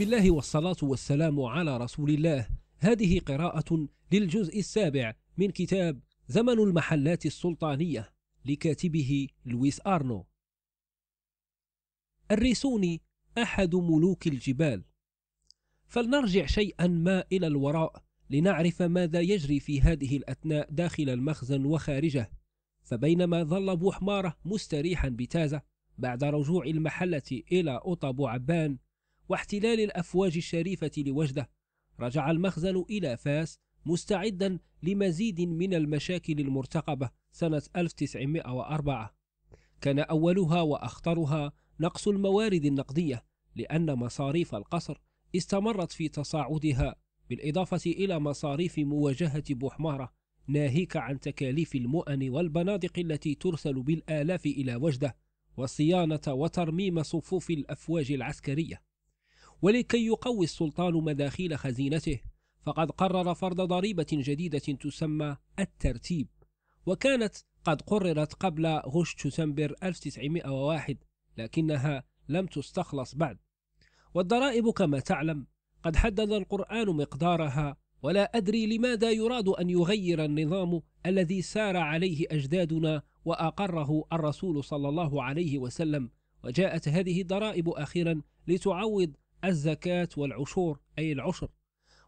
بسم الله والصلاة والسلام على رسول الله هذه قراءة للجزء السابع من كتاب زمن المحلات السلطانية لكاتبه لويس أرنو الريسوني أحد ملوك الجبال فلنرجع شيئا ما إلى الوراء لنعرف ماذا يجري في هذه الأثناء داخل المخزن وخارجه فبينما ظل أبو حمارة مستريحا بتازة بعد رجوع المحلة إلى أطب عبان واحتلال الأفواج الشريفة لوجدة رجع المخزن إلى فاس مستعدا لمزيد من المشاكل المرتقبة سنة 1904 كان أولها وأخطرها نقص الموارد النقدية لأن مصاريف القصر استمرت في تصاعدها بالإضافة إلى مصاريف مواجهة بوحمارة ناهيك عن تكاليف المؤن والبنادق التي ترسل بالآلاف إلى وجدة وصيانة وترميم صفوف الأفواج العسكرية ولكي يقوي السلطان مداخيل خزينته فقد قرر فرض ضريبة جديدة تسمى الترتيب وكانت قد قررت قبل غش تسمبر 1901 لكنها لم تستخلص بعد والضرائب كما تعلم قد حدد القرآن مقدارها ولا أدري لماذا يراد أن يغير النظام الذي سار عليه أجدادنا وأقره الرسول صلى الله عليه وسلم وجاءت هذه الضرائب أخيرا لتعوض الزكاة والعشور أي العشر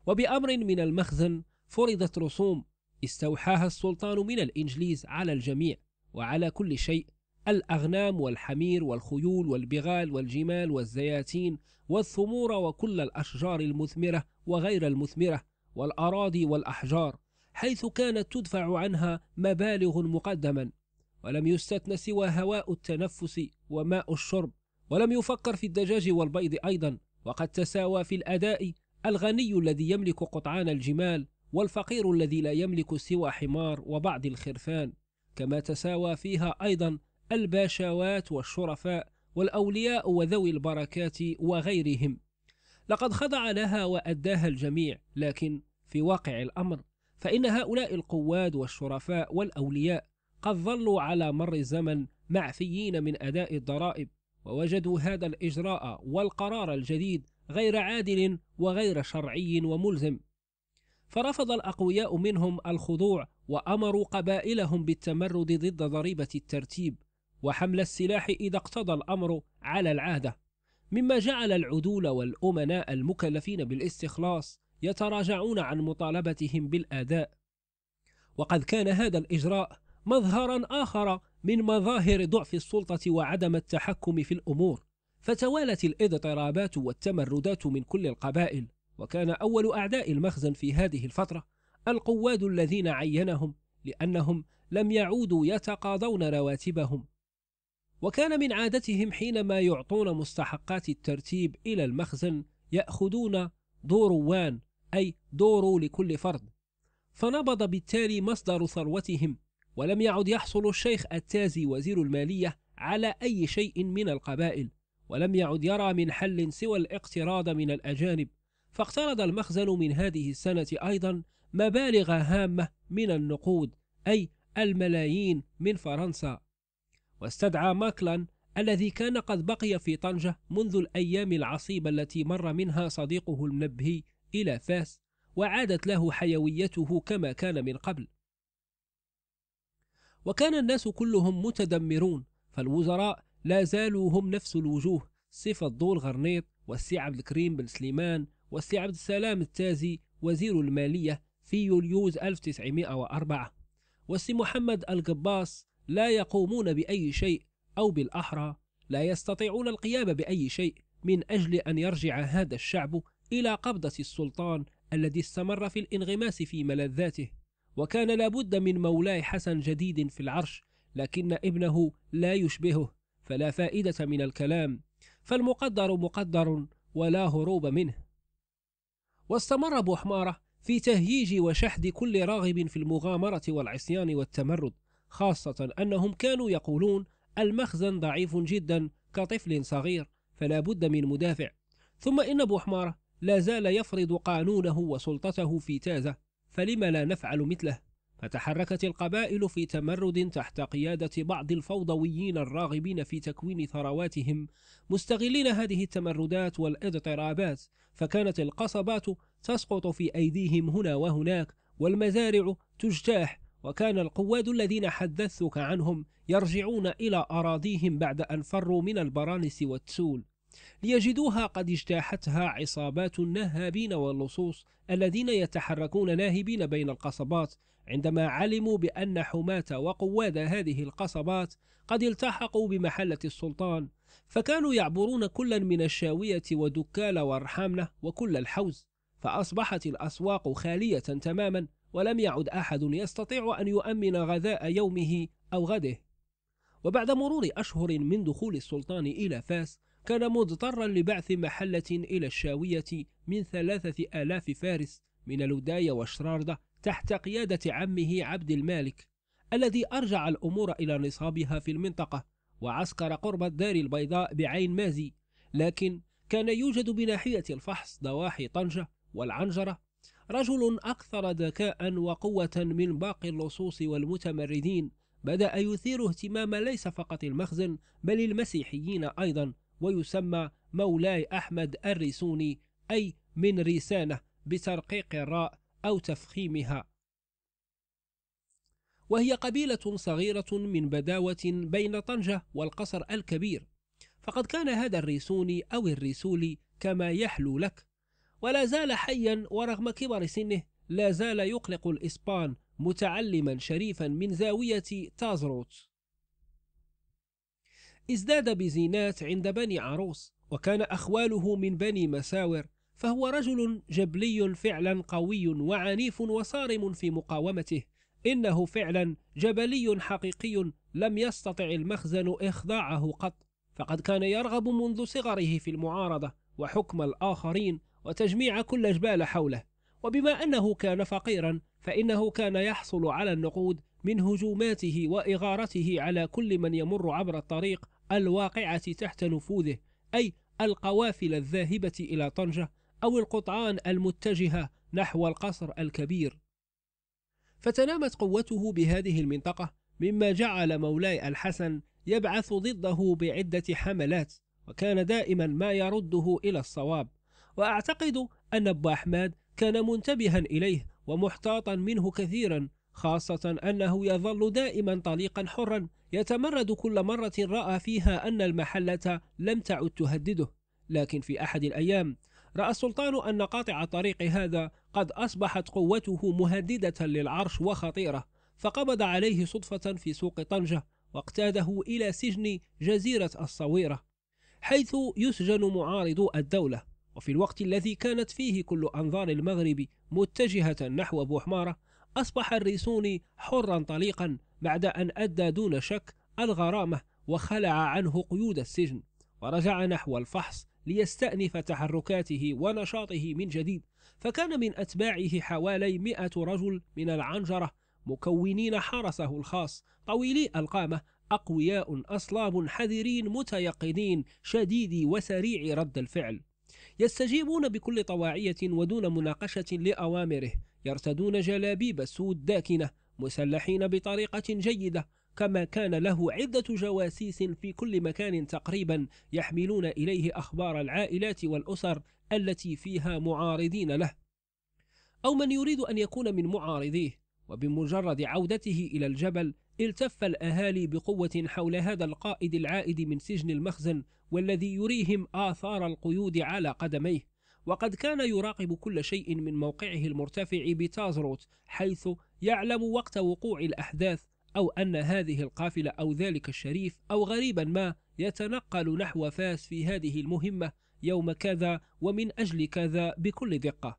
وبأمر من المخزن فرضت رسوم استوحاها السلطان من الإنجليز على الجميع وعلى كل شيء الأغنام والحمير والخيول والبغال والجمال والزياتين والثمور وكل الأشجار المثمرة وغير المثمرة والأراضي والأحجار حيث كانت تدفع عنها مبالغ مقدما ولم يستثن سوى هواء التنفس وماء الشرب ولم يفكر في الدجاج والبيض أيضا وقد تساوى في الأداء الغني الذي يملك قطعان الجمال والفقير الذي لا يملك سوى حمار وبعض الخرفان كما تساوى فيها أيضا الباشاوات والشرفاء والأولياء وذوي البركات وغيرهم لقد خضع لها وأداها الجميع لكن في واقع الأمر فإن هؤلاء القواد والشرفاء والأولياء قد ظلوا على مر الزمن معفيين من أداء الضرائب ووجدوا هذا الإجراء والقرار الجديد غير عادل وغير شرعي وملزم فرفض الأقوياء منهم الخضوع وأمروا قبائلهم بالتمرد ضد ضريبة الترتيب وحمل السلاح إذا اقتضى الأمر على العادة مما جعل العدول والأمناء المكلفين بالاستخلاص يتراجعون عن مطالبتهم بالأداء وقد كان هذا الإجراء مظهرا آخر من مظاهر ضعف السلطة وعدم التحكم في الأمور فتوالت الاضطرابات والتمردات من كل القبائل وكان أول أعداء المخزن في هذه الفترة القواد الذين عينهم لأنهم لم يعودوا يتقاضون رواتبهم وكان من عادتهم حينما يعطون مستحقات الترتيب إلى المخزن يأخذون دوروان أي دورو لكل فرد فنبض بالتالي مصدر ثروتهم ولم يعد يحصل الشيخ التازي وزير المالية على أي شيء من القبائل ولم يعد يرى من حل سوى الاقتراض من الأجانب فاقترض المخزن من هذه السنة أيضا مبالغ هامة من النقود أي الملايين من فرنسا واستدعى ماكلان الذي كان قد بقي في طنجة منذ الأيام العصيبة التي مر منها صديقه المنبهي إلى فاس وعادت له حيويته كما كان من قبل وكان الناس كلهم متدمرون فالوزراء لا زالوا هم نفس الوجوه صفة ضو غرنيط والسي عبد الكريم بن سليمان والسي عبد السلام التازي وزير المالية في يوليوز 1904 والسي محمد القباص لا يقومون بأي شيء أو بالأحرى لا يستطيعون القيام بأي شيء من أجل أن يرجع هذا الشعب إلى قبضة السلطان الذي استمر في الانغماس في ملذاته وكان لابد من مولاي حسن جديد في العرش لكن ابنه لا يشبهه فلا فائدة من الكلام فالمقدر مقدر ولا هروب منه واستمر أبو حمارة في تهييج وشحذ كل راغب في المغامرة والعصيان والتمرد خاصة أنهم كانوا يقولون المخزن ضعيف جدا كطفل صغير فلا بد من مدافع ثم إن أبو حمارة لا زال يفرض قانونه وسلطته في تازة فلم لا نفعل مثله فتحركت القبائل في تمرد تحت قيادة بعض الفوضويين الراغبين في تكوين ثرواتهم مستغلين هذه التمردات والاضطرابات فكانت القصبات تسقط في أيديهم هنا وهناك والمزارع تجتاح وكان القواد الذين حدثتك عنهم يرجعون إلى أراضيهم بعد أن فروا من البرانس والتسول ليجدوها قد اجتاحتها عصابات النهابين واللصوص الذين يتحركون ناهبين بين القصبات عندما علموا بأن حماة وقواد هذه القصبات قد التحقوا بمحلة السلطان فكانوا يعبرون كلا من الشاوية ودكال وارحامنة وكل الحوز فأصبحت الأسواق خالية تماما ولم يعد أحد يستطيع أن يؤمن غذاء يومه أو غده وبعد مرور أشهر من دخول السلطان إلى فاس كان مضطرا لبعث محلة إلى الشاوية من ثلاثة آلاف فارس من الوداية وشراردة تحت قيادة عمه عبد المالك الذي أرجع الأمور إلى نصابها في المنطقة وعسكر قرب الدار البيضاء بعين مازي لكن كان يوجد بناحية الفحص ضواحي طنجة والعنجرة رجل أكثر ذكاء وقوة من باقي اللصوص والمتمردين بدأ يثير اهتمام ليس فقط المخزن بل المسيحيين أيضا ويسمى مولاي أحمد الريسوني أي من ريسانة بترقيق الراء أو تفخيمها وهي قبيلة صغيرة من بداوة بين طنجة والقصر الكبير فقد كان هذا الريسوني أو الريسولي كما يحلو لك ولا زال حيا ورغم كبر سنه لا زال يقلق الإسبان متعلما شريفا من زاوية تازروت ازداد بزينات عند بني عروس وكان أخواله من بني مساور فهو رجل جبلي فعلا قوي وعنيف وصارم في مقاومته إنه فعلا جبلي حقيقي لم يستطع المخزن إخضاعه قط فقد كان يرغب منذ صغره في المعارضة وحكم الآخرين وتجميع كل جبال حوله وبما أنه كان فقيرا فإنه كان يحصل على النقود من هجوماته وإغارته على كل من يمر عبر الطريق الواقعة تحت نفوذه أي القوافل الذاهبة إلى طنجة أو القطعان المتجهة نحو القصر الكبير فتنامت قوته بهذه المنطقة مما جعل مولاي الحسن يبعث ضده بعدة حملات وكان دائما ما يرده إلى الصواب وأعتقد أن أبو أحمد كان منتبها إليه ومحتاطا منه كثيرا خاصة أنه يظل دائما طليقا حرا يتمرد كل مرة رأى فيها أن المحلة لم تعد تهدده لكن في أحد الأيام رأى السلطان أن قاطع الطريق هذا قد أصبحت قوته مهددة للعرش وخطيرة فقبض عليه صدفة في سوق طنجة واقتاده إلى سجن جزيرة الصويرة حيث يسجن معارضو الدولة وفي الوقت الذي كانت فيه كل أنظار المغرب متجهة نحو بوحمارة أصبح الريسوني حرا طليقا بعد أن أدى دون شك الغرامة وخلع عنه قيود السجن ورجع نحو الفحص ليستأنف تحركاته ونشاطه من جديد فكان من أتباعه حوالي مئة رجل من العنجرة مكونين حرسه الخاص طويلي القامة أقوياء أصلاب حذرين متيقنين شديدي وسريع رد الفعل يستجيبون بكل طواعية ودون مناقشة لأوامره يرتدون جلابيب سود داكنة مسلحين بطريقة جيدة كما كان له عدة جواسيس في كل مكان تقريبا يحملون إليه أخبار العائلات والأسر التي فيها معارضين له أو من يريد أن يكون من معارضيه وبمجرد عودته إلى الجبل التف الأهالي بقوة حول هذا القائد العائد من سجن المخزن والذي يريهم آثار القيود على قدميه وقد كان يراقب كل شيء من موقعه المرتفع بتازروت حيث يعلم وقت وقوع الأحداث أو أن هذه القافلة أو ذلك الشريف أو غريبا ما يتنقل نحو فاس في هذه المهمة يوم كذا ومن أجل كذا بكل دقة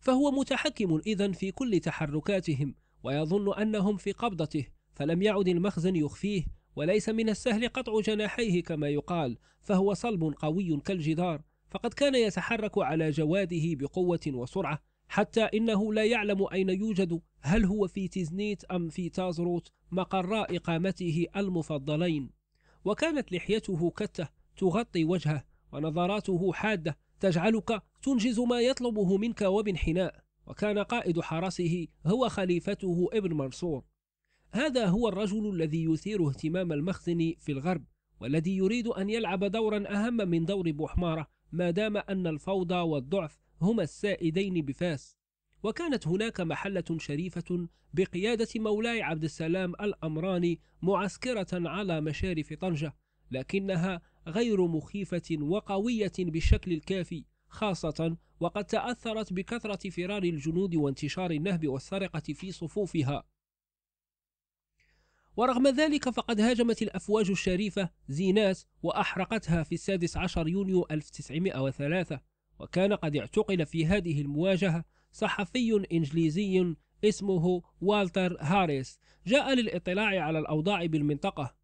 فهو متحكم إذا في كل تحركاتهم ويظن أنهم في قبضته فلم يعد المخزن يخفيه وليس من السهل قطع جناحيه كما يقال فهو صلب قوي كالجدار فقد كان يتحرك على جواده بقوة وسرعة حتى إنه لا يعلم أين يوجد هل هو في تزنيت أم في تازروت مقر إقامته المفضلين وكانت لحيته كتة تغطي وجهه ونظراته حادة تجعلك تنجز ما يطلبه منك وبانحناء وكان قائد حرسه هو خليفته ابن منصور هذا هو الرجل الذي يثير اهتمام المخزن في الغرب والذي يريد أن يلعب دورا أهم من دور بوحمارة ما دام أن الفوضى والضعف هما السائدين بفاس وكانت هناك محلة شريفة بقيادة مولاي عبد السلام الأمراني معسكرة على مشارف طنجة لكنها غير مخيفة وقوية بالشكل الكافي خاصة وقد تأثرت بكثرة فرار الجنود وانتشار النهب والسرقة في صفوفها ورغم ذلك فقد هاجمت الأفواج الشريفة زينات وأحرقتها في السادس عشر يونيو 1903 وكان قد اعتقل في هذه المواجهة صحفي إنجليزي اسمه والتر هاريس جاء للإطلاع على الأوضاع بالمنطقة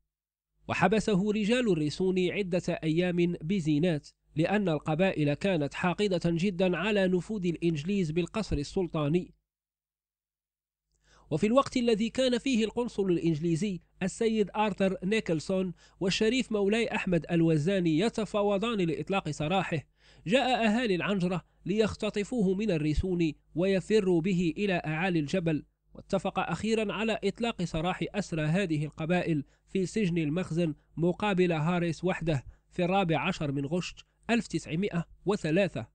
وحبسه رجال الريسون عدة أيام بزينات لأن القبائل كانت حاقدة جدا على نفوذ الإنجليز بالقصر السلطاني وفي الوقت الذي كان فيه القنصل الإنجليزي السيد آرثر نيكلسون والشريف مولاي أحمد الوزاني يتفاوضان لإطلاق سراحه جاء أهالي العنجرة ليختطفوه من الريسون ويفروا به إلى أعالي الجبل واتفق أخيرا على إطلاق سراح أسرى هذه القبائل في سجن المخزن مقابل هاريس وحده في الرابع عشر من غشت 1903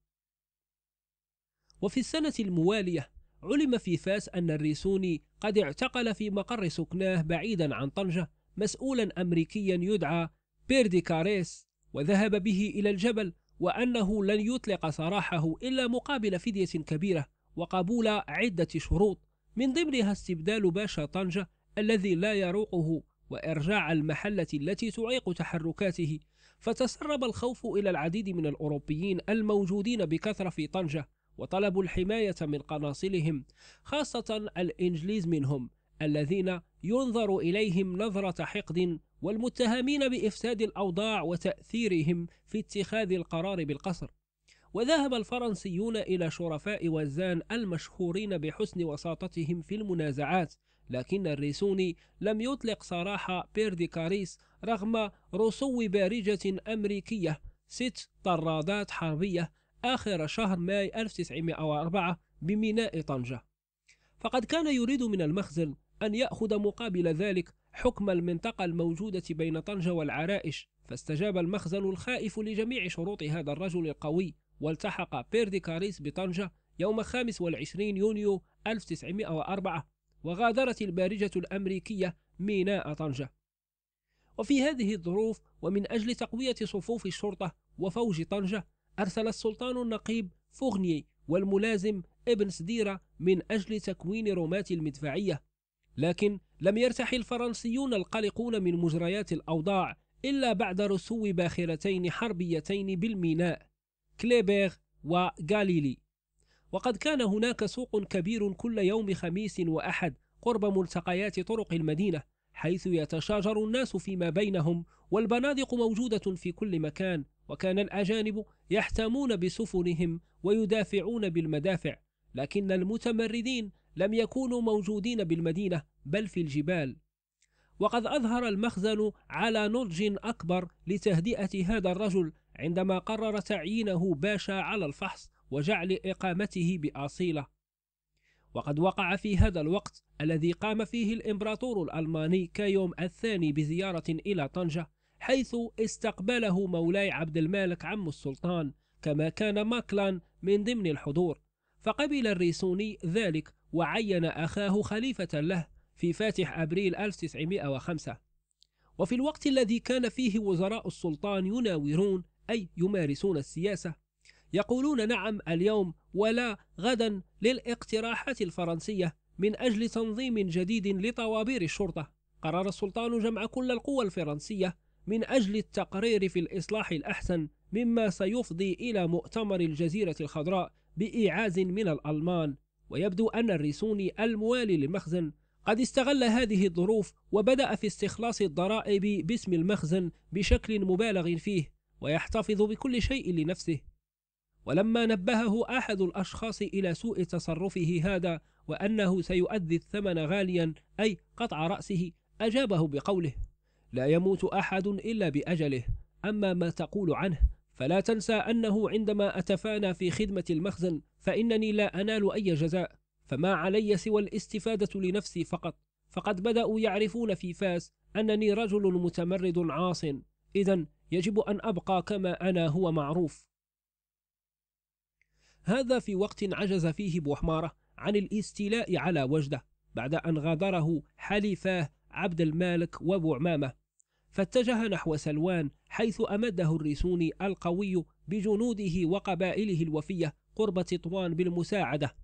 وفي السنة الموالية علم في فاس أن الريسوني قد اعتقل في مقر سكناه بعيدا عن طنجة مسؤولا أمريكيا يدعى بيردي كاريس وذهب به إلى الجبل وأنه لن يطلق سراحه إلا مقابل فدية كبيرة وقبول عدة شروط من ضمنها استبدال باشا طنجة الذي لا يروقه وإرجاع المحلة التي تعيق تحركاته فتسرب الخوف إلى العديد من الأوروبيين الموجودين بكثرة في طنجة وطلبوا الحماية من قناصلهم خاصة الإنجليز منهم الذين ينظر إليهم نظرة حقد والمتهمين بإفساد الأوضاع وتأثيرهم في اتخاذ القرار بالقصر وذهب الفرنسيون إلى شرفاء وزان المشهورين بحسن وساطتهم في المنازعات لكن الريسوني لم يطلق سراح بيردي كاريس رغم رسو بارجة أمريكية ست طرادات حربية آخر شهر ماي 1904 بميناء طنجة فقد كان يريد من المخزن أن يأخذ مقابل ذلك حكم المنطقة الموجودة بين طنجة والعرائش فاستجاب المخزن الخائف لجميع شروط هذا الرجل القوي والتحق بيرديكاريس بطنجة يوم 25 يونيو 1904 وغادرت البارجة الأمريكية ميناء طنجة وفي هذه الظروف ومن أجل تقوية صفوف الشرطة وفوج طنجة أرسل السلطان النقيب فوغنيي والملازم ابن سديرة من أجل تكوين رومات المدفعية لكن لم يرتح الفرنسيون القلقون من مجريات الأوضاع إلا بعد رسو باخرتين حربيتين بالميناء كليبيغ وغاليلي وقد كان هناك سوق كبير كل يوم خميس وأحد قرب ملتقيات طرق المدينة حيث يتشاجر الناس فيما بينهم والبنادق موجودة في كل مكان وكان الأجانب يحتمون بسفنهم ويدافعون بالمدافع لكن المتمردين لم يكونوا موجودين بالمدينة بل في الجبال وقد أظهر المخزن على نضج أكبر لتهدئة هذا الرجل عندما قرر تعيينه باشا على الفحص وجعل إقامته بأصيلة وقد وقع في هذا الوقت الذي قام فيه الإمبراطور الألماني كيوم الثاني بزيارة إلى طنجة حيث استقبله مولاي عبد المالك عم السلطان كما كان ماكلان من ضمن الحضور فقبل الريسوني ذلك وعين أخاه خليفة له في فاتح أبريل 1905 وفي الوقت الذي كان فيه وزراء السلطان يناورون أي يمارسون السياسة يقولون نعم اليوم ولا غدا للاقتراحات الفرنسية من أجل تنظيم جديد لطوابير الشرطة قرر السلطان جمع كل القوى الفرنسية من أجل التقرير في الإصلاح الأحسن مما سيفضي إلى مؤتمر الجزيرة الخضراء بإيعاز من الألمان ويبدو أن الريسوني الموالي للمخزن قد استغل هذه الظروف وبدأ في استخلاص الضرائب باسم المخزن بشكل مبالغ فيه ويحتفظ بكل شيء لنفسه ولما نبهه أحد الأشخاص إلى سوء تصرفه هذا وأنه سيؤدي الثمن غاليا أي قطع رأسه أجابه بقوله لا يموت أحد إلا بأجله أما ما تقول عنه فلا تنسى أنه عندما أتفانى في خدمة المخزن فإنني لا أنال أي جزاء فما علي سوى الاستفادة لنفسي فقط فقد بدأوا يعرفون في فاس أنني رجل متمرد عاص إذا يجب أن أبقى كما أنا هو معروف هذا في وقت عجز فيه بوحمارة عن الاستيلاء على وجده بعد أن غادره حليفاه عبد المالك وابو عمامة فاتجه نحو سلوان حيث أمده الريسوني القوي بجنوده وقبائله الوفية قرب تطوان بالمساعدة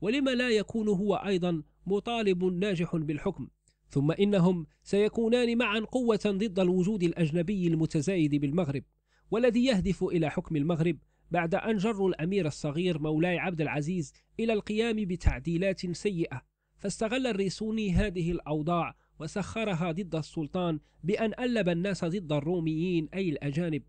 ولما لا يكون هو أيضا مطالب ناجح بالحكم ثم إنهم سيكونان معا قوة ضد الوجود الأجنبي المتزايد بالمغرب والذي يهدف إلى حكم المغرب بعد أن جروا الأمير الصغير مولاي عبد العزيز إلى القيام بتعديلات سيئة فاستغل الريسوني هذه الأوضاع وسخرها ضد السلطان بأن ألب الناس ضد الروميين أي الأجانب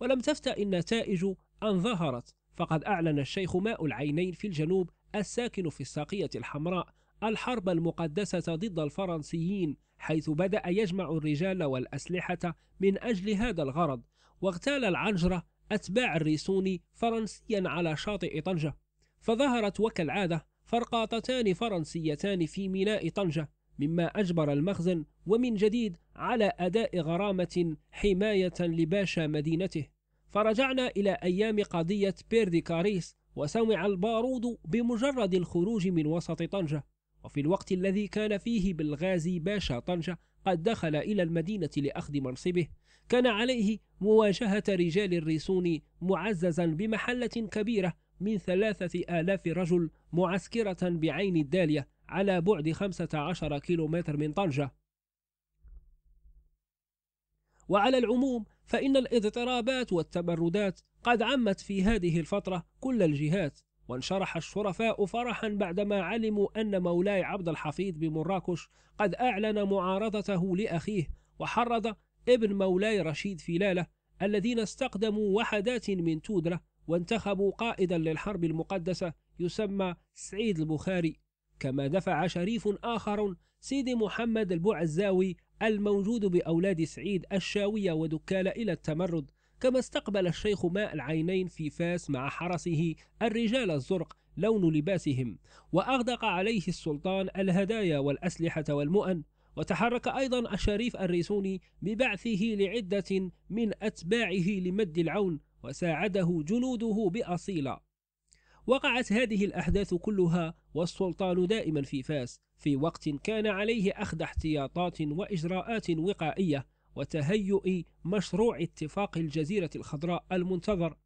ولم تفتأ النتائج أن ظهرت فقد أعلن الشيخ ماء العينين في الجنوب الساكن في الساقية الحمراء الحرب المقدسة ضد الفرنسيين حيث بدأ يجمع الرجال والأسلحة من أجل هذا الغرض واغتال العنجرة أتباع الريسوني فرنسيا على شاطئ طنجة فظهرت وكالعادة فرقاطتان فرنسيتان في ميناء طنجة مما أجبر المخزن ومن جديد على أداء غرامة حماية لباشا مدينته فرجعنا إلى أيام قضية بيرديكاريس وسمع البارود بمجرد الخروج من وسط طنجة وفي الوقت الذي كان فيه بالغازي باشا طنجة قد دخل إلى المدينة لأخذ منصبه كان عليه مواجهة رجال الريسون معززا بمحلة كبيرة من ثلاثة آلاف رجل معسكرة بعين الدالية على بعد 15 كيلومتر من طنجة وعلى العموم فإن الاضطرابات والتمردات قد عمت في هذه الفترة كل الجهات وانشرح الشرفاء فرحا بعدما علموا أن مولاي عبد الحفيظ بمراكش قد أعلن معارضته لأخيه وحرض ابن مولاي رشيد فلالة الذين استقدموا وحدات من تودرة وانتخبوا قائدا للحرب المقدسة يسمى سعيد البخاري كما دفع شريف آخر سيدي محمد البعزاوي الموجود بأولاد سعيد الشاوية ودكال إلى التمرد كما استقبل الشيخ ماء العينين في فاس مع حرسه الرجال الزرق لون لباسهم وأغدق عليه السلطان الهدايا والأسلحة والمؤن وتحرك أيضا الشريف الريسوني ببعثه لعدة من أتباعه لمد العون وساعده جنوده بأصيلة وقعت هذه الأحداث كلها والسلطان دائما في فاس في وقت كان عليه أخذ احتياطات وإجراءات وقائية وتهيؤ مشروع اتفاق الجزيرة الخضراء المنتظر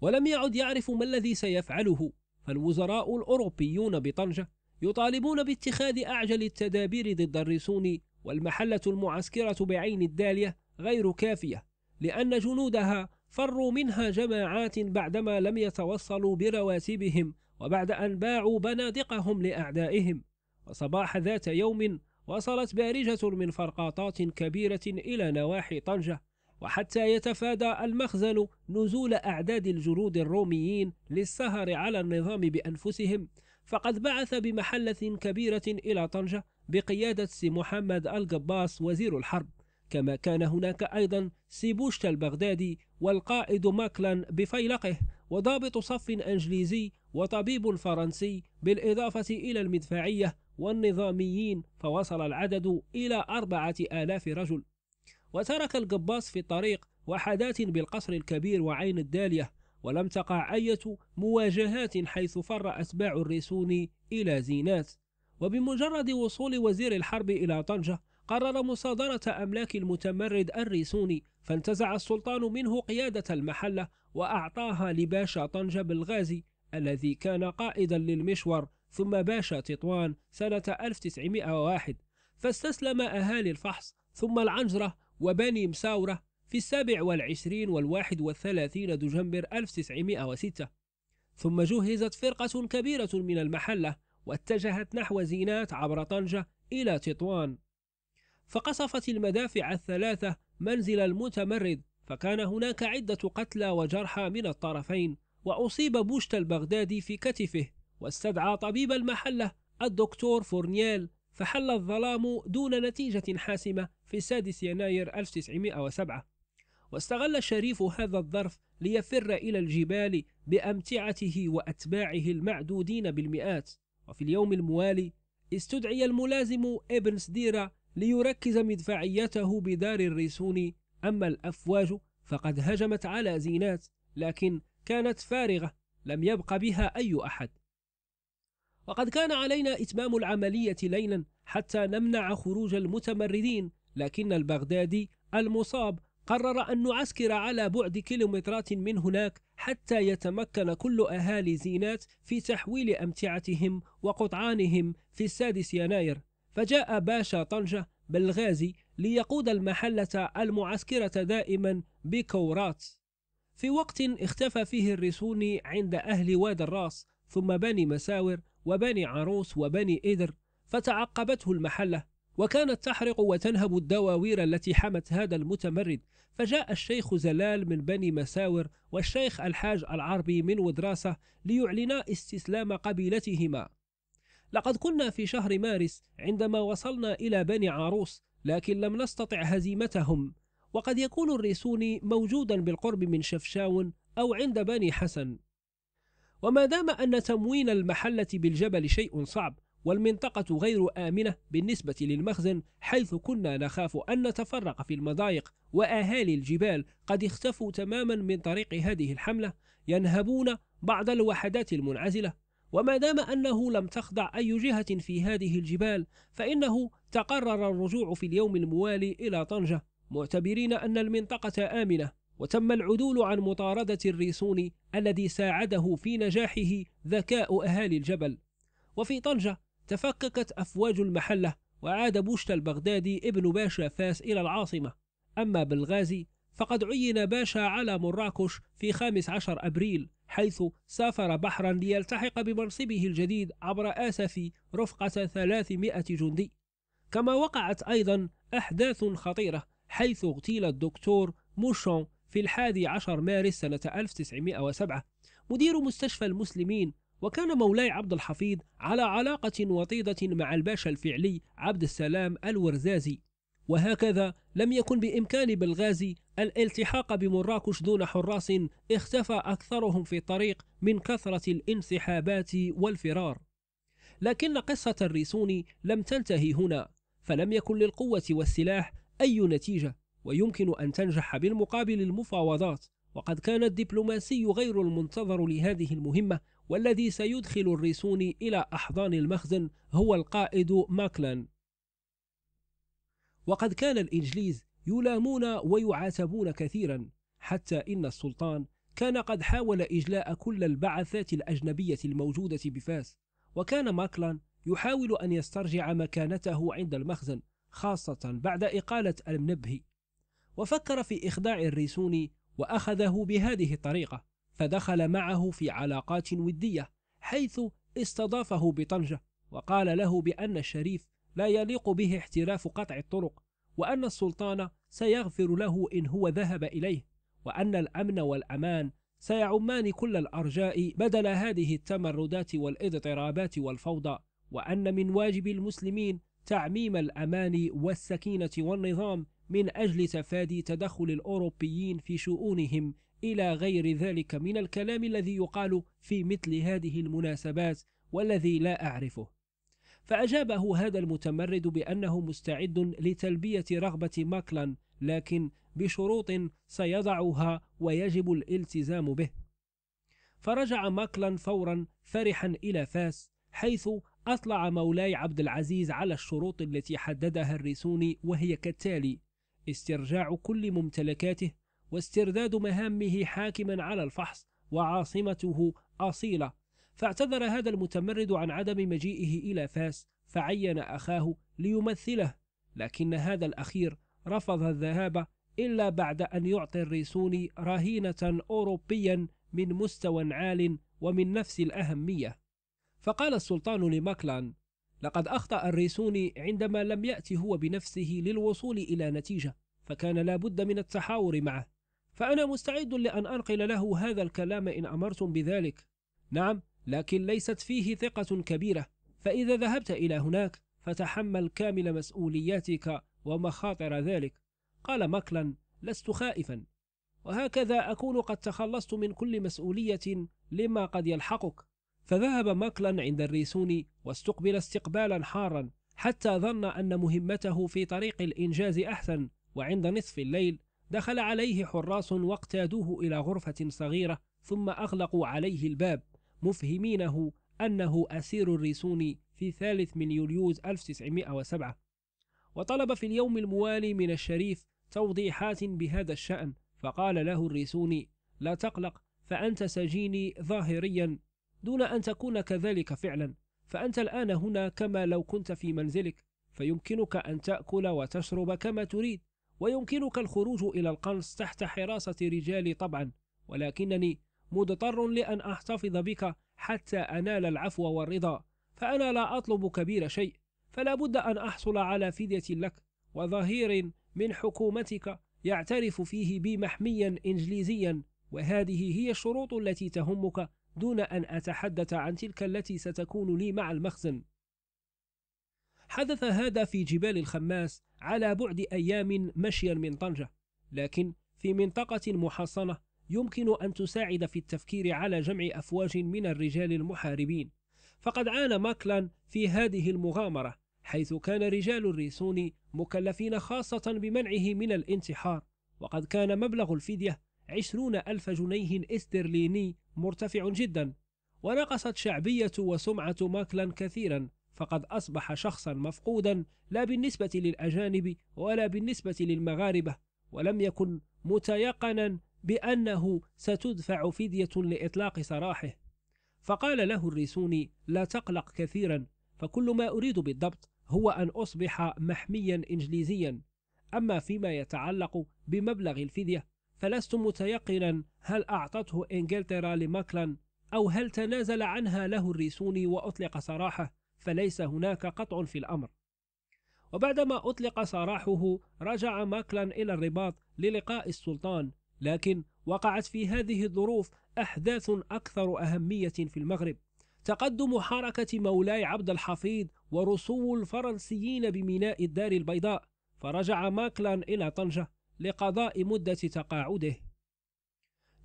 ولم يعد يعرف ما الذي سيفعله فالوزراء الأوروبيون بطنجة يطالبون باتخاذ أعجل التدابير ضد الرسون والمحلة المعسكرة بعين الدالية غير كافية لأن جنودها فروا منها جماعات بعدما لم يتوصلوا برواتبهم وبعد أن باعوا بنادقهم لأعدائهم وصباح ذات يوم وصلت بارجة من فرقاطات كبيرة إلى نواحي طنجة وحتى يتفادى المخزن نزول أعداد الجنود الروميين للسهر على النظام بأنفسهم فقد بعث بمحلة كبيرة إلى طنجة بقيادة سي محمد القباس وزير الحرب كما كان هناك أيضا سي البغدادي والقائد ماكلان بفيلقه وضابط صف انجليزي وطبيب فرنسي بالاضافه الى المدفعيه والنظاميين فوصل العدد الى اربعه الاف رجل وترك القباص في الطريق وحدات بالقصر الكبير وعين الداليه ولم تقع اي مواجهات حيث فر أتباع الريسون إلى زينات وبمجرد وصول وزير الحرب إلى طنجة قرر مصادرة أملاك المتمرد الريسوني فانتزع السلطان منه قيادة المحلة وأعطاها لباشا طنجة بالغازي الذي كان قائدا للمشور ثم باشا تطوان سنة 1901 فاستسلم أهالي الفحص ثم العنجرة وبني مساورة في السابع والعشرين والواحد والثلاثين دجنبر 1906 ثم جهزت فرقة كبيرة من المحلة واتجهت نحو زينات عبر طنجة إلى تطوان فقصفت المدافع الثلاثة منزل المتمرد فكان هناك عدة قتلى وجرحى من الطرفين وأصيب بوشت البغدادي في كتفه واستدعى طبيب المحلة الدكتور فورنيال فحل الظلام دون نتيجة حاسمة في السادس يناير 1907 واستغل الشريف هذا الظرف ليفر إلى الجبال بأمتعته وأتباعه المعدودين بالمئات وفي اليوم الموالي استدعي الملازم ابن سديرة ليركز مدفعيته بدار الريسون أما الأفواج فقد هجمت على زينات لكن كانت فارغة لم يبق بها أي أحد وقد كان علينا إتمام العملية ليلا حتى نمنع خروج المتمردين لكن البغدادي المصاب قرر أن نعسكر على بعد كيلومترات من هناك حتى يتمكن كل أهالي زينات في تحويل أمتعتهم وقطعانهم في السادس يناير فجاء باشا طنجة بالغازي ليقود المحلة المعسكرة دائما بكورات في وقت اختفى فيه الرسون عند أهل واد الراس ثم بني مساور وبني عروس وبني إدر فتعقبته المحلة وكانت تحرق وتنهب الدواوير التي حمت هذا المتمرد فجاء الشيخ زلال من بني مساور والشيخ الحاج العربي من ودراسة ليعلنا استسلام قبيلتهما لقد كنا في شهر مارس عندما وصلنا إلى بني عاروس لكن لم نستطع هزيمتهم وقد يكون الريسوني موجودا بالقرب من شفشاون أو عند بني حسن وما دام أن تموين المحلة بالجبل شيء صعب والمنطقة غير آمنة بالنسبة للمخزن حيث كنا نخاف أن نتفرق في المضايق وأهالي الجبال قد اختفوا تماما من طريق هذه الحملة ينهبون بعض الوحدات المنعزلة وما دام أنه لم تخضع أي جهة في هذه الجبال فإنه تقرر الرجوع في اليوم الموالي إلى طنجة معتبرين أن المنطقة آمنة وتم العدول عن مطاردة الريسون الذي ساعده في نجاحه ذكاء أهالي الجبل وفي طنجة تفككت أفواج المحلة وعاد بوشت البغدادي ابن باشا فاس إلى العاصمة أما بالغازي فقد عين باشا على مراكش في 15 أبريل حيث سافر بحرا ليلتحق بمنصبه الجديد عبر آسف رفقة 300 جندي كما وقعت أيضا أحداث خطيرة حيث اغتيل الدكتور موشون في الحادي عشر مارس سنة 1907 مدير مستشفى المسلمين وكان مولاي عبد الحفيظ على علاقة وطيدة مع الباشا الفعلي عبد السلام الورزازي وهكذا لم يكن بإمكان بلغازي الالتحاق بمراكش دون حراس اختفى أكثرهم في الطريق من كثرة الانسحابات والفرار لكن قصة الريسوني لم تنتهي هنا فلم يكن للقوة والسلاح أي نتيجة ويمكن أن تنجح بالمقابل المفاوضات وقد كان الدبلوماسي غير المنتظر لهذه المهمة والذي سيدخل الريسوني إلى أحضان المخزن هو القائد ماكلان وقد كان الإنجليز يلامون ويعاتبون كثيرا حتى إن السلطان كان قد حاول إجلاء كل البعثات الأجنبية الموجودة بفاس وكان ماكلان يحاول أن يسترجع مكانته عند المخزن خاصة بعد إقالة المنبهي وفكر في إخضاع الريسوني وأخذه بهذه الطريقة فدخل معه في علاقات ودية حيث استضافه بطنجة وقال له بأن الشريف لا يليق به احتراف قطع الطرق وأن السلطان سيغفر له إن هو ذهب إليه وأن الأمن والأمان سيعمان كل الأرجاء بدل هذه التمردات والاضطرابات والفوضى وأن من واجب المسلمين تعميم الأمان والسكينة والنظام من أجل تفادي تدخل الأوروبيين في شؤونهم إلى غير ذلك من الكلام الذي يقال في مثل هذه المناسبات والذي لا أعرفه فأجابه هذا المتمرد بأنه مستعد لتلبية رغبة ماكلان لكن بشروط سيضعها ويجب الالتزام به فرجع ماكلان فورا فرحا إلى فاس حيث أطلع مولاي عبد العزيز على الشروط التي حددها الريسوني وهي كالتالي استرجاع كل ممتلكاته واسترداد مهامه حاكما على الفحص وعاصمته أصيلة فاعتذر هذا المتمرد عن عدم مجيئه إلى فاس فعين أخاه ليمثله لكن هذا الأخير رفض الذهاب إلا بعد أن يعطي الريسوني رهينة أوروبيا من مستوى عال ومن نفس الأهمية فقال السلطان لماكلان لقد أخطأ الريسوني عندما لم يأتي هو بنفسه للوصول إلى نتيجة فكان لابد من التحاور معه فأنا مستعد لأن أنقل له هذا الكلام إن أمرتم بذلك نعم لكن ليست فيه ثقة كبيرة فإذا ذهبت إلى هناك فتحمل كامل مسؤولياتك ومخاطر ذلك قال مكلا لست خائفا وهكذا أكون قد تخلصت من كل مسؤولية لما قد يلحقك فذهب مكلا عند الريسون واستقبل استقبالا حارا حتى ظن أن مهمته في طريق الإنجاز أحسن وعند نصف الليل دخل عليه حراس واقتادوه إلى غرفة صغيرة ثم أغلقوا عليه الباب مفهمينه أنه أسير الريسون في ثالث من يوليوز 1907 وطلب في اليوم الموالي من الشريف توضيحات بهذا الشأن فقال له الريسوني لا تقلق فأنت سجيني ظاهريا دون أن تكون كذلك فعلا فأنت الآن هنا كما لو كنت في منزلك فيمكنك أن تأكل وتشرب كما تريد ويمكنك الخروج إلى القنص تحت حراسة رجالي طبعا ولكنني مضطر لأن أحتفظ بك حتى أنال العفو والرضا فأنا لا أطلب كبير شيء فلا بد أن أحصل على فدية لك وظهير من حكومتك يعترف فيه بي محميا إنجليزيا وهذه هي الشروط التي تهمك دون أن أتحدث عن تلك التي ستكون لي مع المخزن حدث هذا في جبال الخماس على بعد أيام مشيا من طنجة لكن في منطقة محصنة يمكن أن تساعد في التفكير على جمع أفواج من الرجال المحاربين فقد عانى ماكلان في هذه المغامرة حيث كان رجال الريسون مكلفين خاصة بمنعه من الانتحار وقد كان مبلغ الفدية عشرون ألف جنيه استرليني مرتفع جدا ونقصت شعبية وسمعة ماكلان كثيرا فقد أصبح شخصا مفقودا لا بالنسبة للأجانب ولا بالنسبة للمغاربة ولم يكن متيقنا بأنه ستدفع فدية لإطلاق سراحه فقال له الريسوني لا تقلق كثيرا فكل ما أريد بالضبط هو أن أصبح محميا إنجليزيا أما فيما يتعلق بمبلغ الفدية فلست متيقنا هل أعطته إنجلترا لماكلان أو هل تنازل عنها له الريسوني وأطلق سراحه فليس هناك قطع في الأمر وبعدما أطلق سراحه رجع ماكلان إلى الرباط للقاء السلطان لكن وقعت في هذه الظروف أحداث أكثر أهمية في المغرب تقدم حركة مولاي عبد الحفيظ ورسو الفرنسيين بميناء الدار البيضاء فرجع ماكلان إلى طنجة لقضاء مدة تقاعده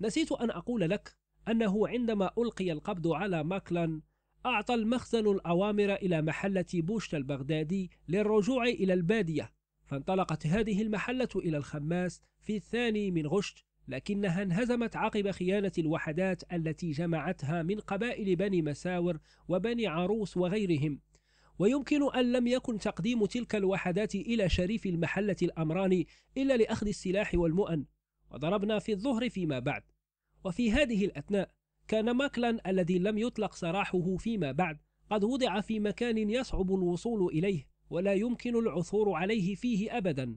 نسيت أن أقول لك أنه عندما ألقي القبض على ماكلان أعطى المخزن الأوامر إلى محلة بوشت البغدادي للرجوع إلى البادية فانطلقت هذه المحلة إلى الخماس في الثاني من غشت لكنها انهزمت عقب خيانة الوحدات التي جمعتها من قبائل بني مساور وبني عروس وغيرهم ويمكن أن لم يكن تقديم تلك الوحدات إلى شريف المحلة الأمراني إلا لأخذ السلاح والمؤن وضربنا في الظهر فيما بعد وفي هذه الأثناء كان ماكلان الذي لم يطلق سراحه فيما بعد قد وضع في مكان يصعب الوصول إليه ولا يمكن العثور عليه فيه أبدا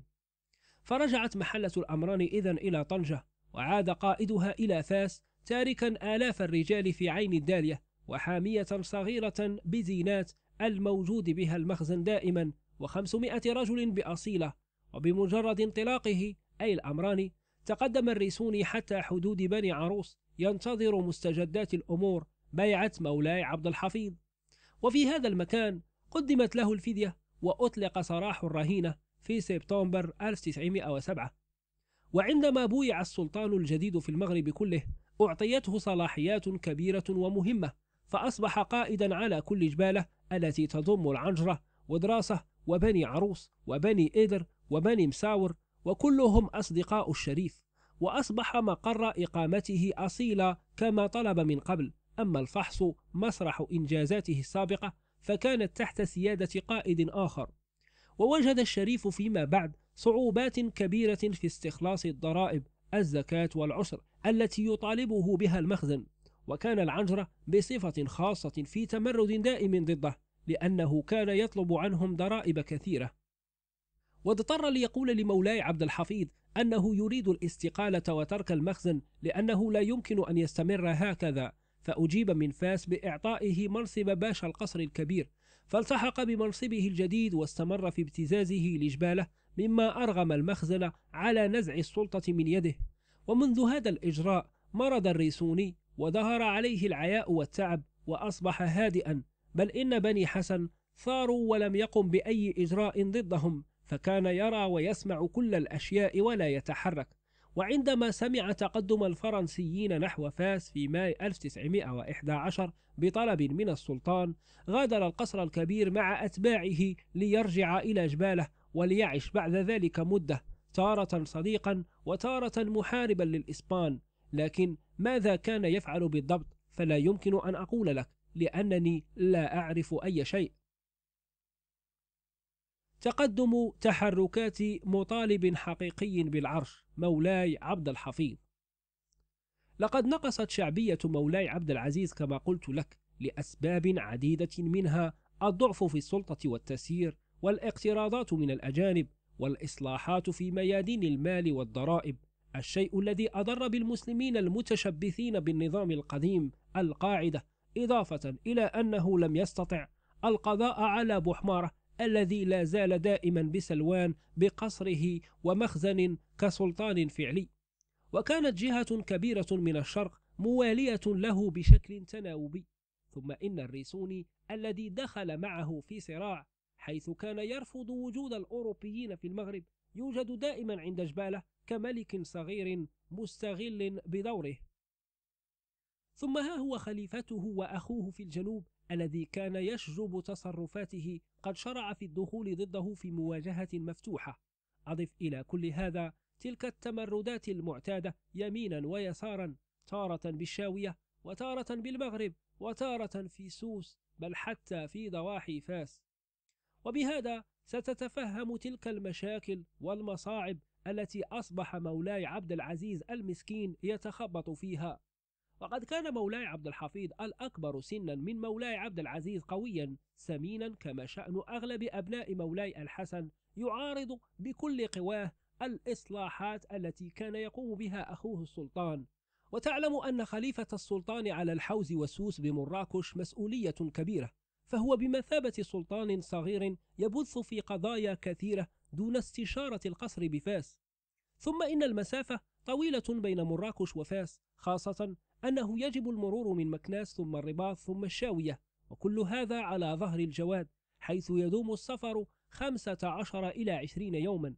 فرجعت محلة الأمران إذا إلى طنجة وعاد قائدها إلى فاس تاركا آلاف الرجال في عين الدالية وحامية صغيرة بزينات الموجود بها المخزن دائما وخمسمائة رجل بأصيلة وبمجرد انطلاقه أي الأمران تقدم الريسوني حتى حدود بني عروس ينتظر مستجدات الأمور بيعة مولاي عبد الحفيظ وفي هذا المكان قدمت له الفدية وأطلق سراح الرهينة في سبتمبر 1907 وعندما بويع السلطان الجديد في المغرب كله أعطيته صلاحيات كبيرة ومهمة فأصبح قائدا على كل جبالة التي تضم العنجرة ودراسة وبني عروس وبني إدر وبني مساور وكلهم أصدقاء الشريف وأصبح مقر إقامته أصيلا كما طلب من قبل أما الفحص مسرح إنجازاته السابقة فكانت تحت سيادة قائد آخر ووجد الشريف فيما بعد صعوبات كبيرة في استخلاص الضرائب الزكاة والعشر التي يطالبه بها المخزن وكان العنجرة بصفة خاصة في تمرد دائم ضده لأنه كان يطلب عنهم ضرائب كثيرة واضطر ليقول لمولاي عبد الحفيظ أنه يريد الاستقالة وترك المخزن لأنه لا يمكن أن يستمر هكذا فأجيب من فاس بإعطائه منصب باشا القصر الكبير فالتحق بمنصبه الجديد واستمر في ابتزازه لجبالة مما أرغم المخزن على نزع السلطة من يده ومنذ هذا الإجراء مرض الريسوني وظهر عليه العياء والتعب وأصبح هادئا بل إن بني حسن ثاروا ولم يقم بأي إجراء ضدهم فكان يرى ويسمع كل الأشياء ولا يتحرك وعندما سمع تقدم الفرنسيين نحو فاس في ماي 1911 بطلب من السلطان غادر القصر الكبير مع أتباعه ليرجع إلى جباله وليعش بعد ذلك مدة تارة صديقا وتارة محاربا للإسبان لكن ماذا كان يفعل بالضبط فلا يمكن أن أقول لك لأنني لا أعرف أي شيء تقدم تحركات مطالب حقيقي بالعرش مولاي عبد الحفيظ لقد نقصت شعبية مولاي عبد العزيز كما قلت لك لأسباب عديدة منها الضعف في السلطة والتسيير والاقتراضات من الأجانب والإصلاحات في ميادين المال والضرائب الشيء الذي أضر بالمسلمين المتشبثين بالنظام القديم القاعدة إضافة إلى أنه لم يستطع القضاء على بحمارة الذي لا زال دائما بسلوان بقصره ومخزن كسلطان فعلي وكانت جهة كبيرة من الشرق موالية له بشكل تناوبي ثم إن الريسوني الذي دخل معه في صراع حيث كان يرفض وجود الأوروبيين في المغرب يوجد دائما عند جبالة كملك صغير مستغل بدوره ثم ها هو خليفته وأخوه في الجنوب الذي كان يشجب تصرفاته قد شرع في الدخول ضده في مواجهة مفتوحة أضف إلى كل هذا تلك التمردات المعتادة يمينا ويسارا تارة بالشاوية وتارة بالمغرب وتارة في سوس بل حتى في ضواحي فاس وبهذا ستتفهم تلك المشاكل والمصاعب التي أصبح مولاي عبد العزيز المسكين يتخبط فيها فقد كان مولاي عبد الحفيظ الأكبر سنا من مولاي عبد العزيز قويا سمينا كما شأن أغلب أبناء مولاي الحسن يعارض بكل قواه الإصلاحات التي كان يقوم بها أخوه السلطان وتعلم أن خليفة السلطان على الحوز والسوس بمراكش مسؤولية كبيرة فهو بمثابة سلطان صغير يبث في قضايا كثيرة دون استشارة القصر بفاس ثم إن المسافة طويلة بين مراكش وفاس خاصة أنه يجب المرور من مكناس ثم الرباط ثم الشاوية وكل هذا على ظهر الجواد حيث يدوم السفر خمسة عشر إلى عشرين يوما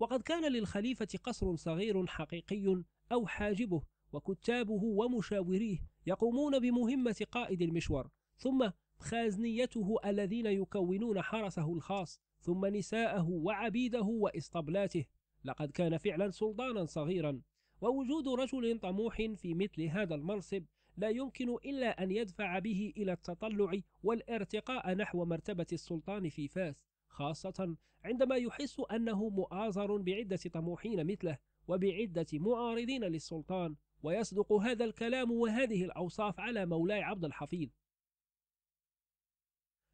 وقد كان للخليفة قصر صغير حقيقي أو حاجبه وكتابه ومشاوريه يقومون بمهمة قائد المشور ثم خازنيته الذين يكونون حرسه الخاص ثم نساءه وعبيده واسطبلاته لقد كان فعلا سلطانا صغيرا ووجود رجل طموح في مثل هذا المنصب لا يمكن إلا أن يدفع به إلى التطلع والارتقاء نحو مرتبة السلطان في فاس خاصة عندما يحس أنه مؤازر بعدة طموحين مثله وبعدة معارضين للسلطان ويصدق هذا الكلام وهذه الأوصاف على مولاي عبد الحفيظ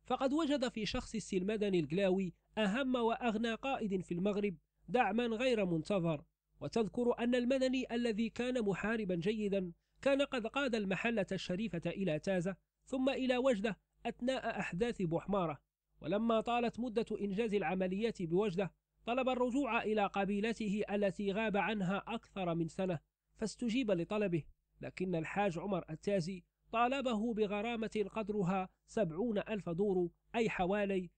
فقد وجد في شخص السلمدني الجلاوي أهم وأغنى قائد في المغرب دعما غير منتظر وتذكر أن المدني الذي كان محاربا جيدا كان قد قاد المحلة الشريفة إلى تازة ثم إلى وجدة أثناء أحداث بحمارة ولما طالت مدة إنجاز العمليات بوجدة طلب الرجوع إلى قبيلته التي غاب عنها أكثر من سنة فاستجيب لطلبه لكن الحاج عمر التازي طالبه بغرامة قدرها سبعون ألف دور أي حوالي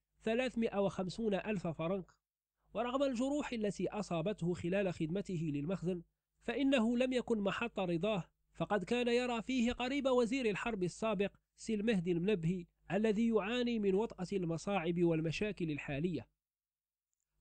وخمسون ألف فرنك ورغم الجروح التي أصابته خلال خدمته للمخزن فإنه لم يكن محط رضاه فقد كان يرى فيه قريب وزير الحرب السابق سلمهدي المنبهي الذي يعاني من وطأة المصاعب والمشاكل الحالية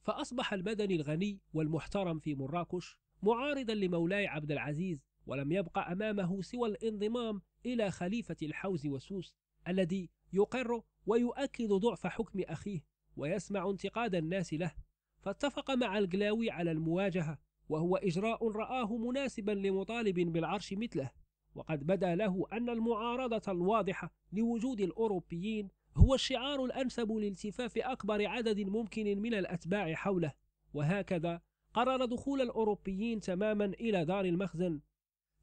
فأصبح المدني الغني والمحترم في مراكش معارضا لمولاي عبد العزيز ولم يبقى أمامه سوى الانضمام إلى خليفة الحوز وسوس الذي يقر ويؤكد ضعف حكم أخيه ويسمع انتقاد الناس له فاتفق مع القلاوي على المواجهة وهو إجراء رآه مناسبا لمطالب بالعرش مثله وقد بدا له أن المعارضة الواضحة لوجود الأوروبيين هو الشعار الأنسب لالتفاف أكبر عدد ممكن من الأتباع حوله وهكذا قرر دخول الأوروبيين تماما إلى دار المخزن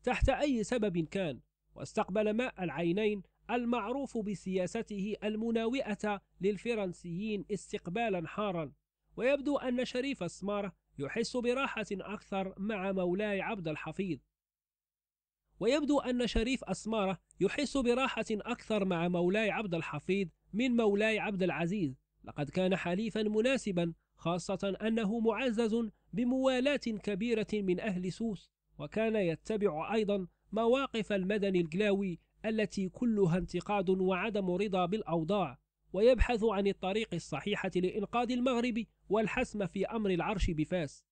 تحت أي سبب كان واستقبل ماء العينين المعروف بسياسته المناوئة للفرنسيين استقبالا حارا ويبدو أن شريف السمارة يحس براحة أكثر مع مولاي عبد الحفيظ ويبدو أن شريف أسمارة يحس براحة أكثر مع مولاي عبد الحفيظ من مولاي عبد العزيز لقد كان حليفا مناسبا خاصة أنه معزز بموالاة كبيرة من أهل سوس وكان يتبع أيضا مواقف المدني الجلاوي التي كلها انتقاد وعدم رضا بالأوضاع ويبحث عن الطريق الصحيحة لإنقاذ المغرب والحسم في أمر العرش بفاس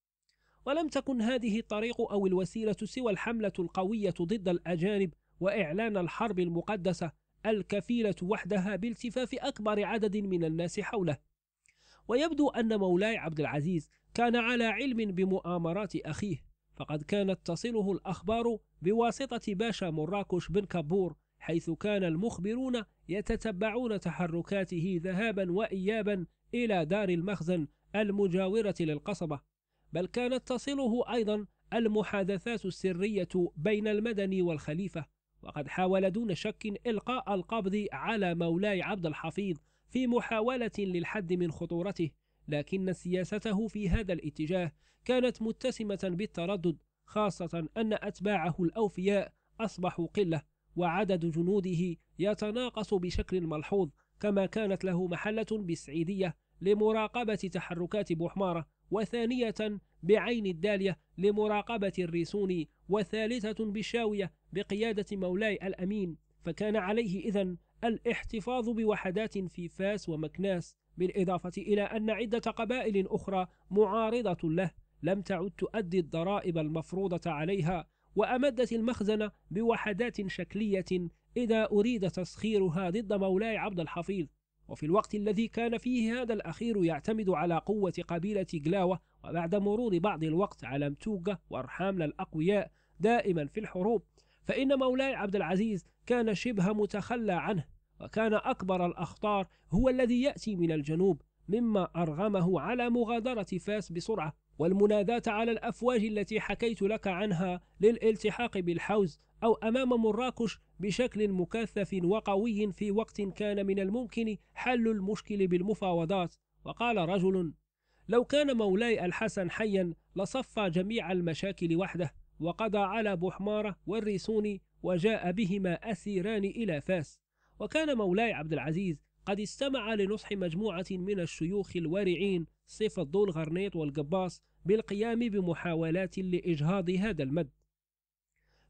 ولم تكن هذه الطريق أو الوسيلة سوى الحملة القوية ضد الأجانب وإعلان الحرب المقدسة الكفيلة وحدها بالتفاف أكبر عدد من الناس حوله ويبدو أن مولاي عبد العزيز كان على علم بمؤامرات أخيه فقد كانت تصله الأخبار بواسطة باشا مراكش بن كابور حيث كان المخبرون يتتبعون تحركاته ذهابا وإيابا إلى دار المخزن المجاورة للقصبة بل كانت تصله أيضا المحادثات السرية بين المدني والخليفة وقد حاول دون شك إلقاء القبض على مولاي عبد الحفيظ في محاولة للحد من خطورته لكن سياسته في هذا الاتجاه كانت متسمة بالتردد خاصة أن أتباعه الأوفياء أصبحوا قلة وعدد جنوده يتناقص بشكل ملحوظ كما كانت له محلة بالسعيدية لمراقبة تحركات بوحمارة وثانية بعين الدالية لمراقبة الريسوني وثالثة بالشاوية بقيادة مولاي الأمين فكان عليه إذن الاحتفاظ بوحدات في فاس ومكناس بالإضافة إلى أن عدة قبائل أخرى معارضة له لم تعد تؤدي الضرائب المفروضة عليها وأمدت المخزن بوحدات شكلية إذا أريد تسخيرها ضد مولاي عبد الحفيظ وفي الوقت الذي كان فيه هذا الأخير يعتمد على قوة قبيلة جلاوة وبعد مرور بعض الوقت على متوقة وأرحامنا الأقوياء دائما في الحروب فإن مولاي عبد العزيز كان شبه متخلى عنه وكان أكبر الأخطار هو الذي يأتي من الجنوب مما أرغمه على مغادرة فاس بسرعة والمناداة على الأفواج التي حكيت لك عنها للالتحاق بالحوز أو أمام مراكش بشكل مكثف وقوي في وقت كان من الممكن حل المشكل بالمفاوضات وقال رجل لو كان مولاي الحسن حيا لصفى جميع المشاكل وحده وقضى على بحمارة والريسوني وجاء بهما أسيران إلى فاس وكان مولاي عبد العزيز قد استمع لنصح مجموعة من الشيوخ الورعين سيف الضول غرنيط والقباص بالقيام بمحاولات لإجهاض هذا المد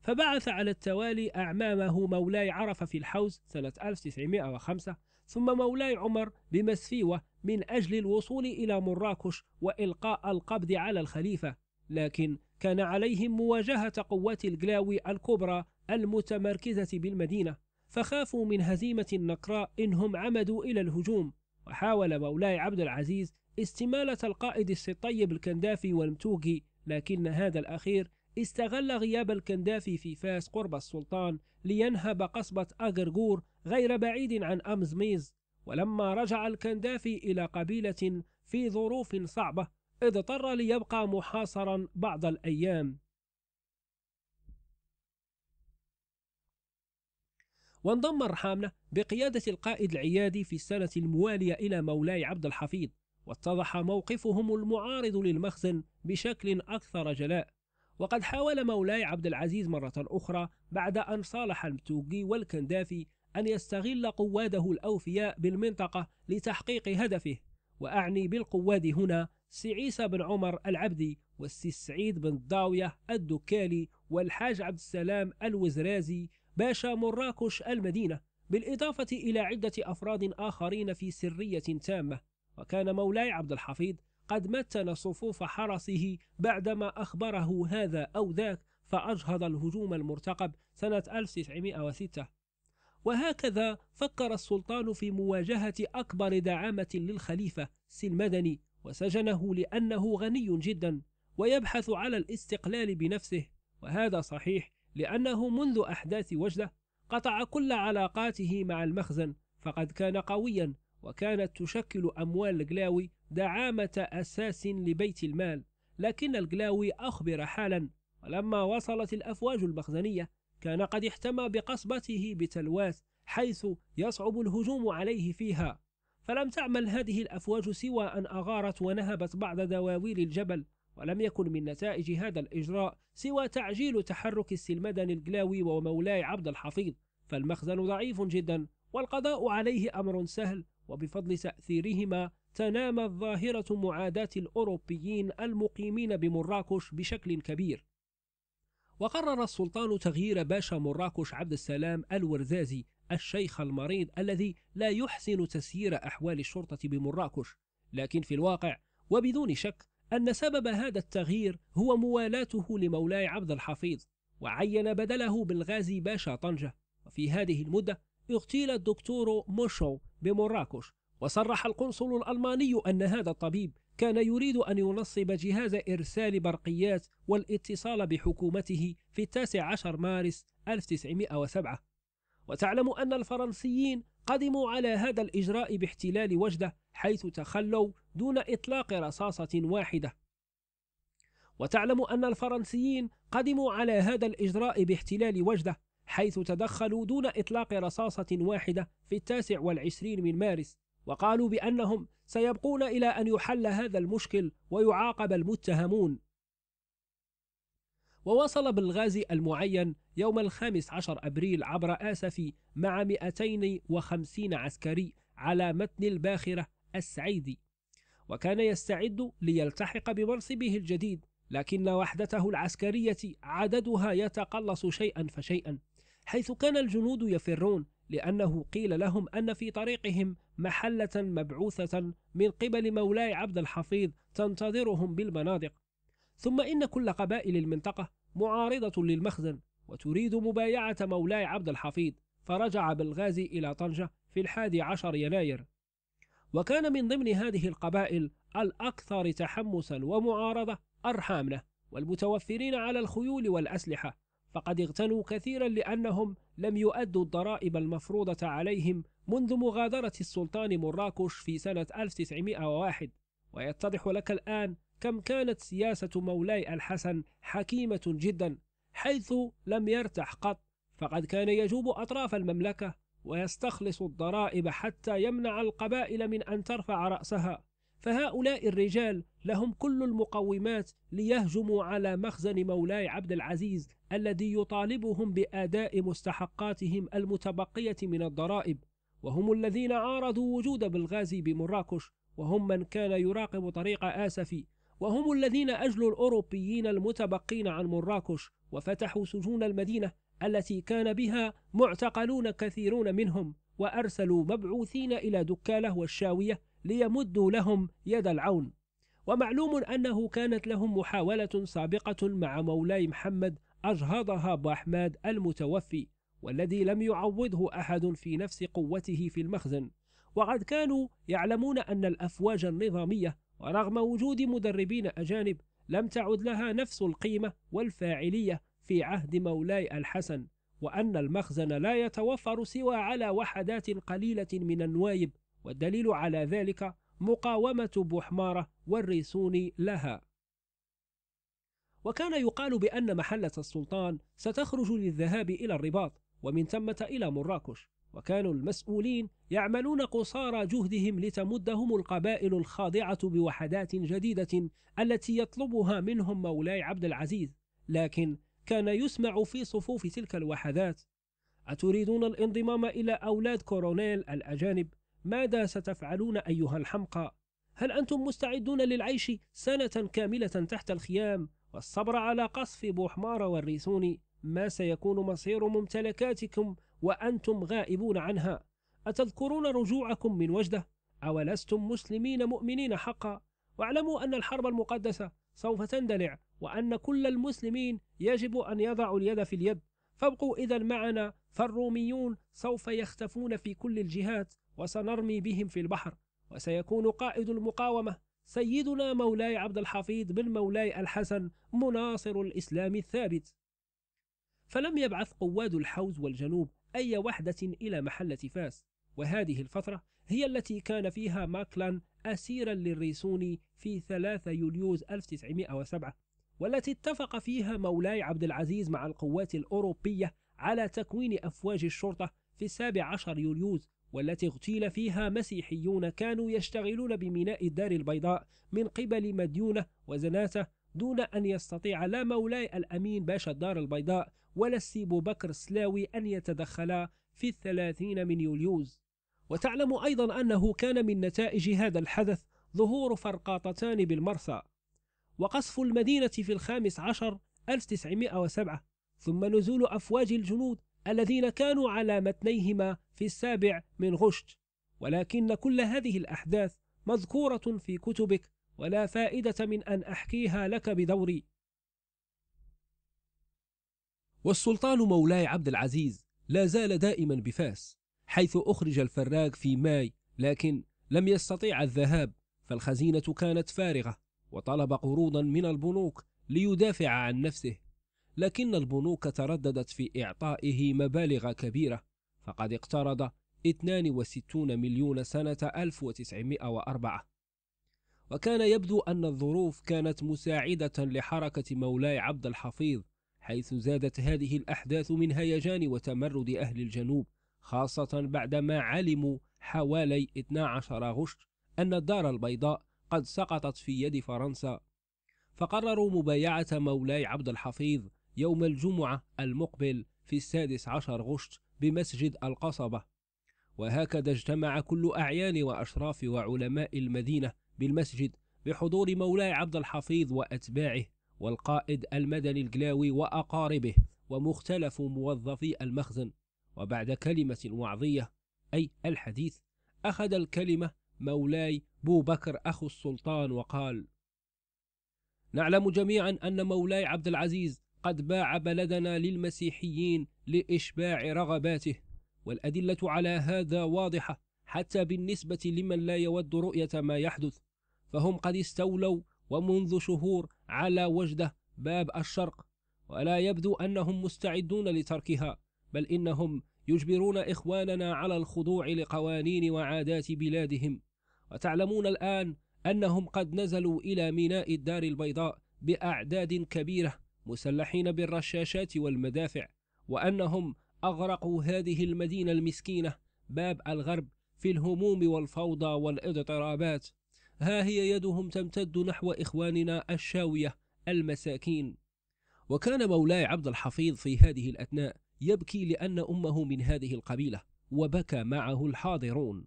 فبعث على التوالي أعمامه مولاي عرفة في الحوز سنة 1905 ثم مولاي عمر بمسفيوة من أجل الوصول إلى مراكش وإلقاء القبض على الخليفة لكن كان عليهم مواجهة قوات الجلاوي الكبرى المتمركزة بالمدينة فخافوا من هزيمة النقراء إنهم عمدوا إلى الهجوم وحاول مولاي عبد العزيز استمالة القائد السطيب الكندافي والمتوغي لكن هذا الأخير استغل غياب الكندافي في فاس قرب السلطان لينهب قصبة أغرغور غير بعيد عن أمزميز ولما رجع الكندافي إلى قبيلة في ظروف صعبة اضطر ليبقى محاصرا بعض الأيام وانضم الرحامنة بقيادة القائد العيادي في السنة الموالية إلى مولاي عبد الحفيظ واتضح موقفهم المعارض للمخزن بشكل أكثر جلاء وقد حاول مولاي عبد العزيز مرة أخرى بعد أن صالح المتوقي والكندافي أن يستغل قواده الأوفياء بالمنطقة لتحقيق هدفه وأعني بالقواد هنا سعيسى بن عمر العبدي والسي سعيد بن الضاوية الدكالي والحاج عبد السلام الوزرازي باشا مراكش المدينة بالإضافة إلى عدة أفراد آخرين في سرية تامة وكان مولاي عبد الحفيظ قد متن صفوف حرسه بعدما أخبره هذا أو ذاك فأجهض الهجوم المرتقب سنة 1906 وهكذا فكر السلطان في مواجهة أكبر دعامة للخليفة المدني وسجنه لأنه غني جدا ويبحث على الاستقلال بنفسه وهذا صحيح لأنه منذ أحداث وجدة قطع كل علاقاته مع المخزن فقد كان قويا وكانت تشكل أموال الجلاوي دعامة أساس لبيت المال لكن الجلاوي أخبر حالا ولما وصلت الأفواج المخزنية كان قد احتمى بقصبته بتلواث حيث يصعب الهجوم عليه فيها فلم تعمل هذه الأفواج سوى أن أغارت ونهبت بعض دواوير الجبل ولم يكن من نتائج هذا الإجراء سوى تعجيل تحرك السلمدن الجلاوي ومولاي عبد الحفيظ فالمخزن ضعيف جدا والقضاء عليه أمر سهل وبفضل تأثيرهما تنامت ظاهرة معاداة الأوروبيين المقيمين بمراكش بشكل كبير وقرر السلطان تغيير باشا مراكش عبد السلام الورزازي الشيخ المريض الذي لا يحسن تسيير أحوال الشرطة بمراكش لكن في الواقع وبدون شك أن سبب هذا التغيير هو موالاته لمولاي عبد الحفيظ وعين بدله بالغازي باشا طنجة وفي هذه المدة اغتيل الدكتور موشو بمراكش وصرح القنصل الألماني أن هذا الطبيب كان يريد أن ينصب جهاز إرسال برقيات والاتصال بحكومته في التاسع عشر مارس 1907 وتعلم أن الفرنسيين قدموا على هذا الإجراء باحتلال وجدة حيث تخلوا دون إطلاق رصاصة واحدة وتعلم أن الفرنسيين قدموا على هذا الإجراء باحتلال وجدة حيث تدخلوا دون إطلاق رصاصة واحدة في التاسع والعشرين من مارس وقالوا بأنهم سيبقون إلى أن يحل هذا المشكل ويعاقب المتهمون ووصل بالغازي المعين يوم الخامس عشر أبريل عبر آسفي مع 250 عسكري على متن الباخرة السعيدي وكان يستعد ليلتحق بمنصبه الجديد لكن وحدته العسكرية عددها يتقلص شيئا فشيئا حيث كان الجنود يفرون لأنه قيل لهم أن في طريقهم محلة مبعوثة من قبل مولاي عبد الحفيظ تنتظرهم بالبنادق ثم إن كل قبائل المنطقة معارضة للمخزن وتريد مبايعة مولاي عبد الحفيظ فرجع بلغازي إلى طنجة في الحادي عشر يناير وكان من ضمن هذه القبائل الأكثر تحمسا ومعارضة أرحامنا والمتوفرين على الخيول والأسلحة فقد اغتنوا كثيرا لأنهم لم يؤدوا الضرائب المفروضة عليهم منذ مغادرة السلطان مراكش في سنة 1901 ويتضح لك الآن كم كانت سياسة مولاي الحسن حكيمة جدا حيث لم يرتح قط فقد كان يجوب أطراف المملكة ويستخلص الضرائب حتى يمنع القبائل من أن ترفع رأسها فهؤلاء الرجال لهم كل المقومات ليهجموا على مخزن مولاي عبد العزيز الذي يطالبهم بأداء مستحقاتهم المتبقية من الضرائب وهم الذين عارضوا وجود بلغازي بمراكش وهم من كان يراقب طريق آسفي وهم الذين أجلوا الأوروبيين المتبقين عن مراكش وفتحوا سجون المدينة التي كان بها معتقلون كثيرون منهم وأرسلوا مبعوثين إلى دكالة والشاوية ليمدوا لهم يد العون ومعلوم أنه كانت لهم محاولة سابقة مع مولاي محمد أجهضها بأحمد المتوفي والذي لم يعوضه أحد في نفس قوته في المخزن وقد كانوا يعلمون أن الأفواج النظامية ورغم وجود مدربين أجانب لم تعد لها نفس القيمة والفاعلية في عهد مولاي الحسن وأن المخزن لا يتوفر سوى على وحدات قليلة من النوايب والدليل على ذلك مقاومة بوحمارة والريسون لها وكان يقال بأن محلة السلطان ستخرج للذهاب إلى الرباط ومن ثمة إلى مراكش وكانوا المسؤولين يعملون قصارى جهدهم لتمدهم القبائل الخاضعة بوحدات جديدة التي يطلبها منهم مولاي عبد العزيز لكن كان يسمع في صفوف تلك الوحدات أتريدون الانضمام إلى أولاد كورونيل الأجانب ماذا ستفعلون أيها الحمقى؟ هل أنتم مستعدون للعيش سنة كاملة تحت الخيام والصبر على قصف بوحمار والريثون؟ ما سيكون مصير ممتلكاتكم وأنتم غائبون عنها؟ أتذكرون رجوعكم من وجدة؟ أولستم مسلمين مؤمنين حقا؟ واعلموا أن الحرب المقدسة سوف تندلع وأن كل المسلمين يجب أن يضعوا اليد في اليد فابقوا إذا معنا فالروميون سوف يختفون في كل الجهات وسنرمي بهم في البحر وسيكون قائد المقاومة سيدنا مولاي عبد الحفيظ بن مولاي الحسن مناصر الإسلام الثابت فلم يبعث قواد الحوز والجنوب أي وحدة إلى محلة فاس وهذه الفترة هي التي كان فيها ماكلان أسيرا للريسوني في 3 يوليوز 1907 والتي اتفق فيها مولاي عبد العزيز مع القوات الأوروبية على تكوين أفواج الشرطة في السابع عشر يوليوز والتي اغتيل فيها مسيحيون كانوا يشتغلون بميناء الدار البيضاء من قبل مديونة وزناتة دون أن يستطيع لا مولاي الأمين باشا الدار البيضاء ولا السيب بكر السلاوي أن يتدخلا في الثلاثين من يوليوز وتعلم أيضا أنه كان من نتائج هذا الحدث ظهور فرقاطتان بالمرسى وقصف المدينة في الخامس عشر 1907 ثم نزول أفواج الجنود الذين كانوا على متنيهما في السابع من غشت ولكن كل هذه الأحداث مذكورة في كتبك ولا فائدة من أن أحكيها لك بدوري والسلطان مولاي عبد العزيز لا زال دائما بفاس حيث أخرج الفراق في ماي لكن لم يستطيع الذهاب فالخزينة كانت فارغة وطلب قروضا من البنوك ليدافع عن نفسه لكن البنوك ترددت في إعطائه مبالغ كبيرة فقد اقترض 62 مليون سنة 1904 وكان يبدو أن الظروف كانت مساعدة لحركة مولاي عبد الحفيظ حيث زادت هذه الأحداث من هيجان وتمرد أهل الجنوب خاصة بعدما علموا حوالي 12 غشت أن الدار البيضاء قد سقطت في يد فرنسا فقرروا مبايعة مولاي عبد الحفيظ يوم الجمعة المقبل في السادس عشر غشت بمسجد القصبة وهكذا اجتمع كل أعيان وأشراف وعلماء المدينة بالمسجد بحضور مولاي عبد الحفيظ وأتباعه والقائد المدني الجلاوي وأقاربه ومختلف موظفي المخزن وبعد كلمة وعظية أي الحديث أخذ الكلمة مولاي بو بكر أخو السلطان وقال نعلم جميعا أن مولاي عبد العزيز قد باع بلدنا للمسيحيين لإشباع رغباته والأدلة على هذا واضحة حتى بالنسبة لمن لا يود رؤية ما يحدث فهم قد استولوا ومنذ شهور على وجدة باب الشرق ولا يبدو أنهم مستعدون لتركها بل إنهم يجبرون إخواننا على الخضوع لقوانين وعادات بلادهم وتعلمون الآن أنهم قد نزلوا إلى ميناء الدار البيضاء بأعداد كبيرة مسلحين بالرشاشات والمدافع وأنهم أغرقوا هذه المدينة المسكينة باب الغرب في الهموم والفوضى والاضطرابات ها هي يدهم تمتد نحو إخواننا الشاوية المساكين وكان مولاي عبد الحفيظ في هذه الأثناء يبكي لأن أمه من هذه القبيلة وبكى معه الحاضرون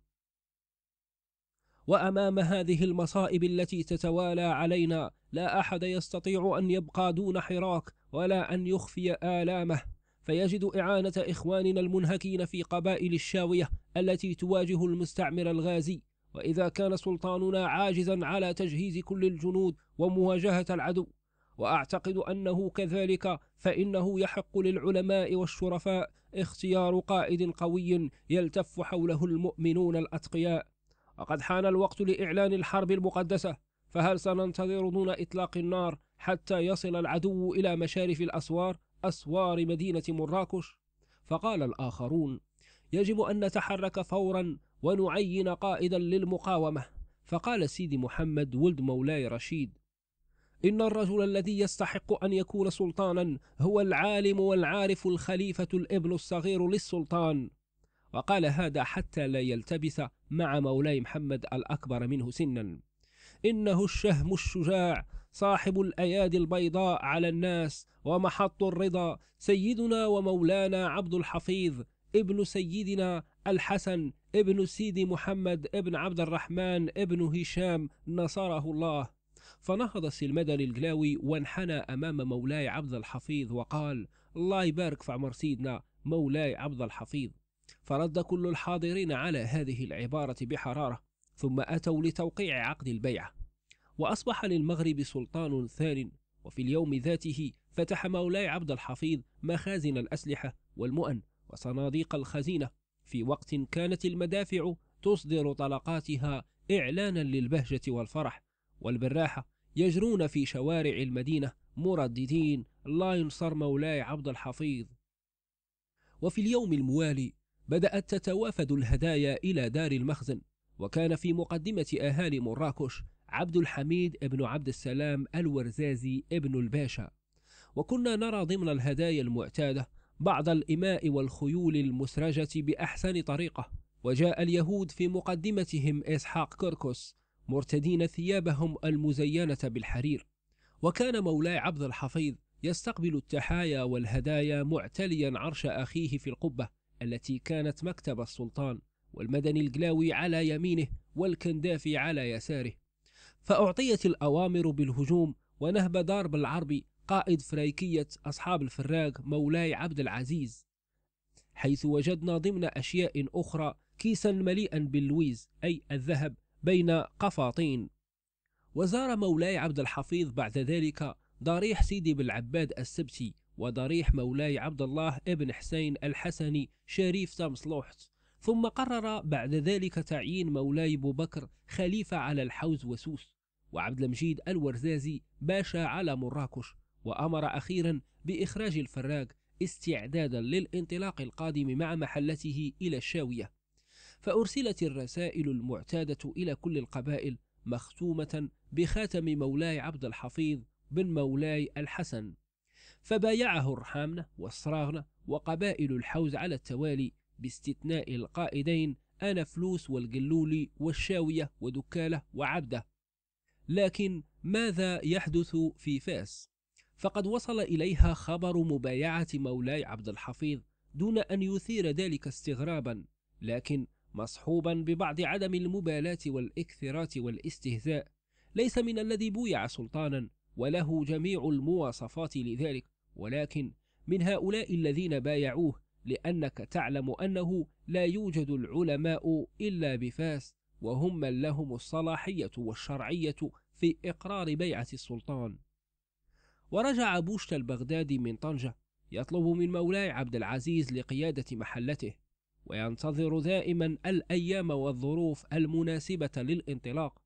وامام هذه المصائب التي تتوالى علينا لا احد يستطيع ان يبقى دون حراك ولا ان يخفي الامه فيجد اعانه اخواننا المنهكين في قبائل الشاويه التي تواجه المستعمر الغازي واذا كان سلطاننا عاجزا على تجهيز كل الجنود ومواجهه العدو واعتقد انه كذلك فانه يحق للعلماء والشرفاء اختيار قائد قوي يلتف حوله المؤمنون الاتقياء وقد حان الوقت لإعلان الحرب المقدسة فهل سننتظر دون إطلاق النار حتى يصل العدو إلى مشارف الأسوار أسوار مدينة مراكش؟ فقال الآخرون يجب أن نتحرك فورا ونعين قائدا للمقاومة فقال سيدي محمد ولد مولاي رشيد إن الرجل الذي يستحق أن يكون سلطانا هو العالم والعارف الخليفة الابن الصغير للسلطان وقال هذا حتى لا يلتبث مع مولاي محمد الأكبر منه سنا إنه الشهم الشجاع صاحب الأيادي البيضاء على الناس ومحط الرضا سيدنا ومولانا عبد الحفيظ ابن سيدنا الحسن ابن سيدي محمد ابن عبد الرحمن ابن هشام نصره الله فنهض سلمدى الجلاوي وانحنى أمام مولاي عبد الحفيظ وقال الله يبارك في عمر سيدنا مولاي عبد الحفيظ فرد كل الحاضرين على هذه العبارة بحرارة ثم أتوا لتوقيع عقد البيعة وأصبح للمغرب سلطان ثان وفي اليوم ذاته فتح مولاي عبد الحفيظ مخازن الأسلحة والمؤن وصناديق الخزينة في وقت كانت المدافع تصدر طلقاتها إعلانا للبهجة والفرح والبراحة يجرون في شوارع المدينة مرددين لا ينصر مولاي عبد الحفيظ وفي اليوم الموالي بدأت تتوافد الهدايا إلى دار المخزن وكان في مقدمة أهالي مراكش عبد الحميد ابن عبد السلام الورزازي ابن الباشا وكنا نرى ضمن الهدايا المعتادة بعض الإماء والخيول المسرجة بأحسن طريقة وجاء اليهود في مقدمتهم إسحاق كركوس مرتدين ثيابهم المزينة بالحرير وكان مولاي عبد الحفيظ يستقبل التحايا والهدايا معتليا عرش أخيه في القبة التي كانت مكتب السلطان والمدني القلاوي على يمينه والكندافي على يساره فأعطيت الأوامر بالهجوم ونهب دار بالعربي قائد فريكية أصحاب الفراق مولاي عبد العزيز حيث وجدنا ضمن أشياء أخرى كيسا مليئا باللويز أي الذهب بين قفاطين وزار مولاي عبد الحفيظ بعد ذلك ضريح سيدي بالعباد السبتي وضريح مولاي عبد الله ابن حسين الحسني شريف سامسلوحت لوحت ثم قرر بعد ذلك تعيين مولاي أبو بكر خليفة على الحوز وسوس وعبد المجيد الورزازي باشا على مراكش وأمر أخيرا بإخراج الفراق استعدادا للانطلاق القادم مع محلته إلى الشاوية فأرسلت الرسائل المعتادة إلى كل القبائل مختومة بخاتم مولاي عبد الحفيظ بن مولاي الحسن فبايعه الرحامنة وصراغنة وقبائل الحوز على التوالي باستثناء القائدين أنا فلوس والقلولي والشاوية ودكالة وعبده لكن ماذا يحدث في فاس؟ فقد وصل إليها خبر مبايعة مولاي عبد الحفيظ دون أن يثير ذلك استغرابا لكن مصحوبا ببعض عدم المبالاة والإكثرات والاستهزاء ليس من الذي بويع سلطانا وله جميع المواصفات لذلك ولكن من هؤلاء الذين بايعوه لأنك تعلم أنه لا يوجد العلماء إلا بفاس وهم من لهم الصلاحية والشرعية في إقرار بيعة السلطان ورجع بوشت البغدادي من طنجة يطلب من مولاي عبد العزيز لقيادة محلته وينتظر دائما الأيام والظروف المناسبة للانطلاق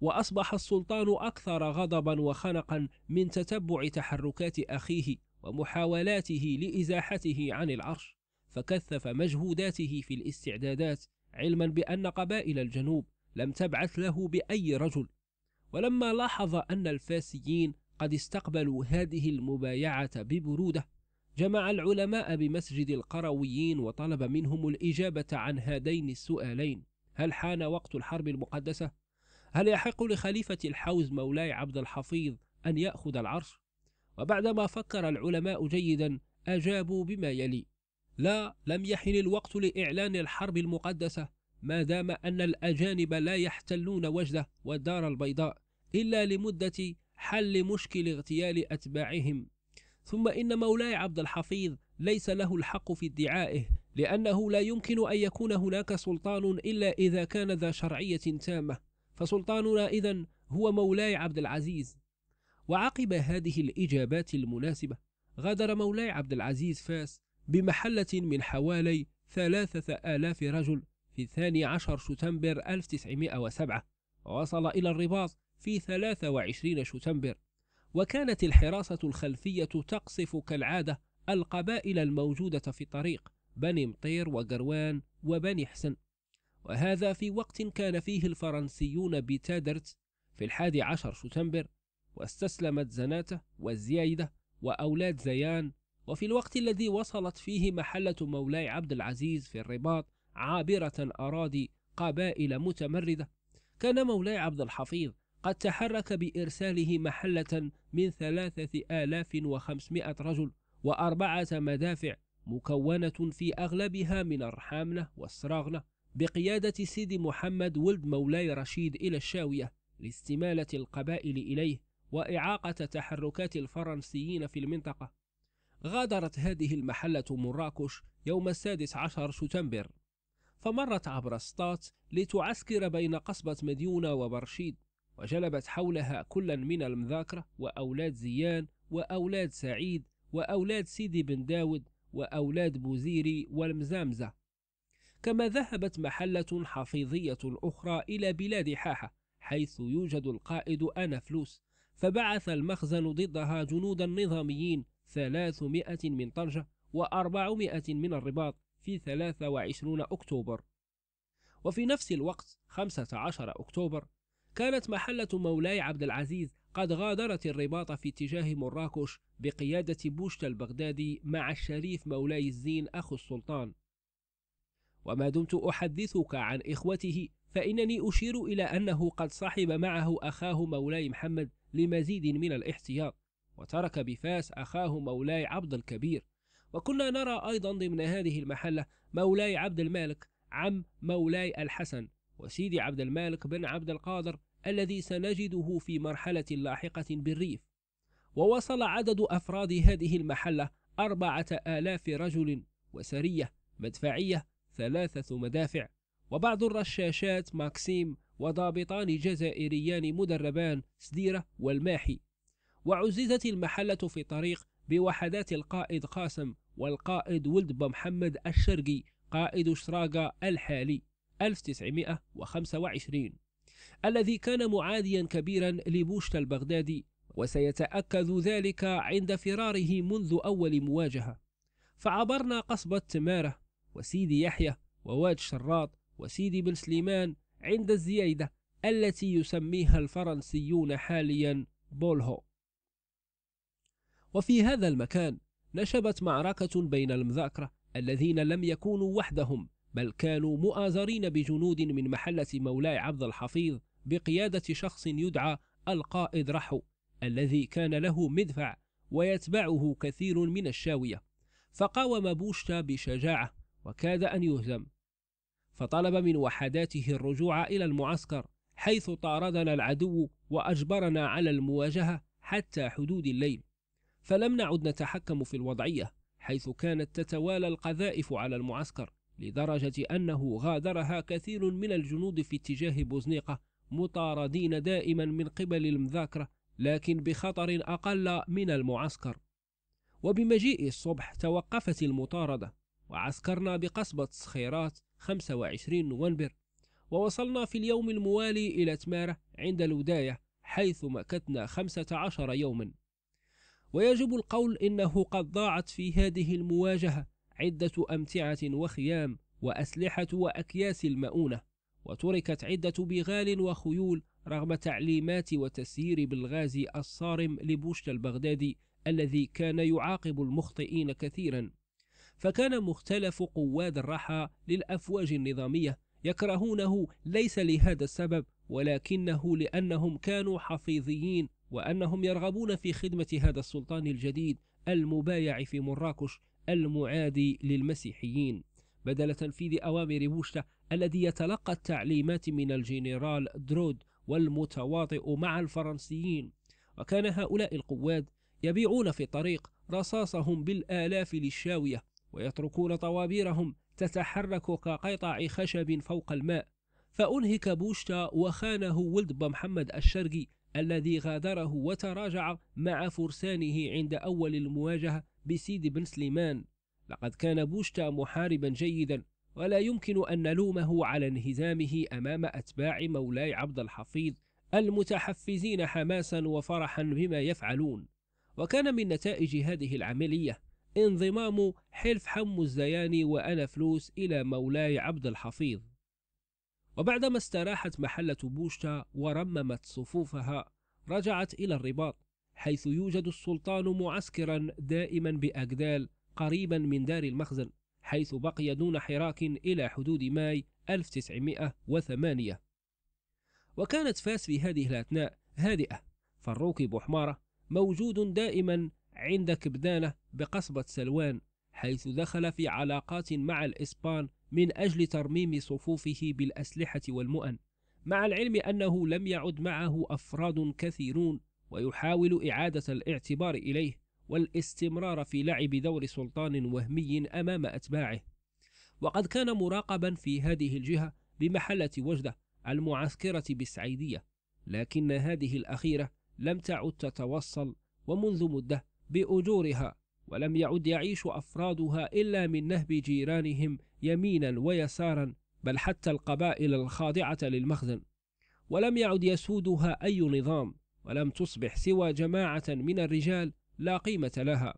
وأصبح السلطان أكثر غضبا وخنقا من تتبع تحركات أخيه ومحاولاته لإزاحته عن العرش فكثف مجهوداته في الاستعدادات علما بأن قبائل الجنوب لم تبعث له بأي رجل ولما لاحظ أن الفاسيين قد استقبلوا هذه المبايعة ببرودة جمع العلماء بمسجد القرويين وطلب منهم الإجابة عن هذين السؤالين هل حان وقت الحرب المقدسة هل يحق لخليفة الحوز مولاي عبد الحفيظ أن يأخذ العرش؟ وبعدما فكر العلماء جيدا أجابوا بما يلي: لا، لم يحن الوقت لإعلان الحرب المقدسة ما دام أن الأجانب لا يحتلون وجدة والدار البيضاء إلا لمدة حل مشكل اغتيال أتباعهم ثم إن مولاي عبد الحفيظ ليس له الحق في ادعائه لأنه لا يمكن أن يكون هناك سلطان إلا إذا كان ذا شرعية تامة فسلطاننا إذا هو مولاي عبد العزيز وعقب هذه الإجابات المناسبة غادر مولاي عبد العزيز فاس بمحلة من حوالي ثلاثة آلاف رجل في الثاني عشر شتنبر 1907 وصل إلى الرباط في 23 شتنبر وكانت الحراسة الخلفية تقصف كالعادة القبائل الموجودة في الطريق بني مطير وقروان وبني حسن وهذا في وقت كان فيه الفرنسيون بتادرت في الحادي عشر شتنبر واستسلمت زناتة وزيايدة وأولاد زيان وفي الوقت الذي وصلت فيه محلة مولاي عبد العزيز في الرباط عابرة أراضي قبائل متمردة كان مولاي عبد الحفيظ قد تحرك بإرساله محلة من ثلاثة آلاف وخمسمائة رجل وأربعة مدافع مكونة في أغلبها من الرحامنة والسراغنة بقيادة سيدي محمد ولد مولاي رشيد إلى الشاوية لاستمالة القبائل إليه وإعاقة تحركات الفرنسيين في المنطقة غادرت هذه المحلة مراكش يوم السادس عشر شتنبر فمرت عبر سطات لتعسكر بين قصبة مديونة وبرشيد وجلبت حولها كلا من المذاكرة وأولاد زيان وأولاد سعيد وأولاد سيدي بن داود وأولاد بوزيري والمزامزة كما ذهبت محلة حفيظية أخرى إلى بلاد حاحة حيث يوجد القائد فلوس فبعث المخزن ضدها جنودا نظاميين 300 من طنجة و400 من الرباط في 23 أكتوبر وفي نفس الوقت 15 أكتوبر كانت محلة مولاي عبد العزيز قد غادرت الرباط في اتجاه مراكش بقيادة بوشت البغدادي مع الشريف مولاي الزين أخو السلطان وما دمت أحدثك عن إخوته فإنني أشير إلى أنه قد صاحب معه أخاه مولاي محمد لمزيد من الاحتياط وترك بفاس أخاه مولاي عبد الكبير وكنا نرى أيضا ضمن هذه المحلة مولاي عبد المالك عم مولاي الحسن وسيدي عبد المالك بن عبد القادر الذي سنجده في مرحلة لاحقة بالريف ووصل عدد أفراد هذه المحلة أربعة آلاف رجل وسرية مدفعية ثلاثة مدافع وبعض الرشاشات ماكسيم وضابطان جزائريان مدربان سديرة والماحي وعززت المحلة في طريق بوحدات القائد قاسم والقائد ولد محمد الشرقي قائد شراقة الحالي 1925 الذي كان معاديا كبيرا لبوشت البغدادي وسيتأكد ذلك عند فراره منذ أول مواجهة فعبرنا قصبة تمارة وسيدي يحيى وواد شراط وسيدي بن سليمان عند الزيايدة التي يسميها الفرنسيون حاليا بولهو وفي هذا المكان نشبت معركة بين المذاكرة الذين لم يكونوا وحدهم بل كانوا مؤازرين بجنود من محلة مولاي عبد الحفيظ بقيادة شخص يدعى القائد رحو الذي كان له مدفع ويتبعه كثير من الشاوية فقاوم بوشتا بشجاعة وكاد أن يهزم فطلب من وحداته الرجوع إلى المعسكر حيث طاردنا العدو وأجبرنا على المواجهة حتى حدود الليل فلم نعد نتحكم في الوضعية حيث كانت تتوالى القذائف على المعسكر لدرجة أنه غادرها كثير من الجنود في اتجاه بوزنيقة مطاردين دائما من قبل المذاكرة لكن بخطر أقل من المعسكر وبمجيء الصبح توقفت المطاردة وعسكرنا بقصبة صخيرات 25 نوفمبر ووصلنا في اليوم الموالي إلى تمارة عند الوداية حيث مكتنا 15 يوما ويجب القول إنه قد ضاعت في هذه المواجهة عدة أمتعة وخيام وأسلحة وأكياس المؤونة وتركت عدة بغال وخيول رغم تعليمات وتسيير بالغاز الصارم لبوشت البغدادي الذي كان يعاقب المخطئين كثيرا فكان مختلف قواد الرحى للأفواج النظامية يكرهونه ليس لهذا السبب ولكنه لأنهم كانوا حفيظيين وأنهم يرغبون في خدمة هذا السلطان الجديد المبايع في مراكش المعادي للمسيحيين بدل تنفيذ أوامر بوشتا الذي يتلقى التعليمات من الجنرال درود والمتواطئ مع الفرنسيين وكان هؤلاء القواد يبيعون في الطريق رصاصهم بالآلاف للشاوية ويتركون طوابيرهم تتحرك كقطع خشب فوق الماء فأنهك بوشتا وخانه ولد محمد الشرقي الذي غادره وتراجع مع فرسانه عند أول المواجهة بسيد بن سليمان لقد كان بوشتا محاربا جيدا ولا يمكن أن نلومه على انهزامه أمام أتباع مولاي عبد الحفيظ المتحفزين حماسا وفرحا بما يفعلون وكان من نتائج هذه العملية انضمام حلف حمو الزياني وأنا فلوس إلى مولاي عبد الحفيظ وبعدما استراحت محلة بوشتا ورممت صفوفها رجعت إلى الرباط حيث يوجد السلطان معسكرا دائما بأجدال قريبا من دار المخزن حيث بقي دون حراك إلى حدود ماي 1908 وكانت فاس في هذه الأثناء هادئة فالروكب حمارة موجود دائما عند كبدانة بقصبة سلوان حيث دخل في علاقات مع الإسبان من أجل ترميم صفوفه بالأسلحة والمؤن مع العلم أنه لم يعد معه أفراد كثيرون ويحاول إعادة الاعتبار إليه والاستمرار في لعب دور سلطان وهمي أمام أتباعه وقد كان مراقبا في هذه الجهة بمحلة وجدة المعسكرة بالسعيدية لكن هذه الأخيرة لم تعد تتوصل ومنذ مدة بأجورها ولم يعد يعيش أفرادها إلا من نهب جيرانهم يمينا ويسارا بل حتى القبائل الخاضعة للمخزن ولم يعد يسودها أي نظام ولم تصبح سوى جماعة من الرجال لا قيمة لها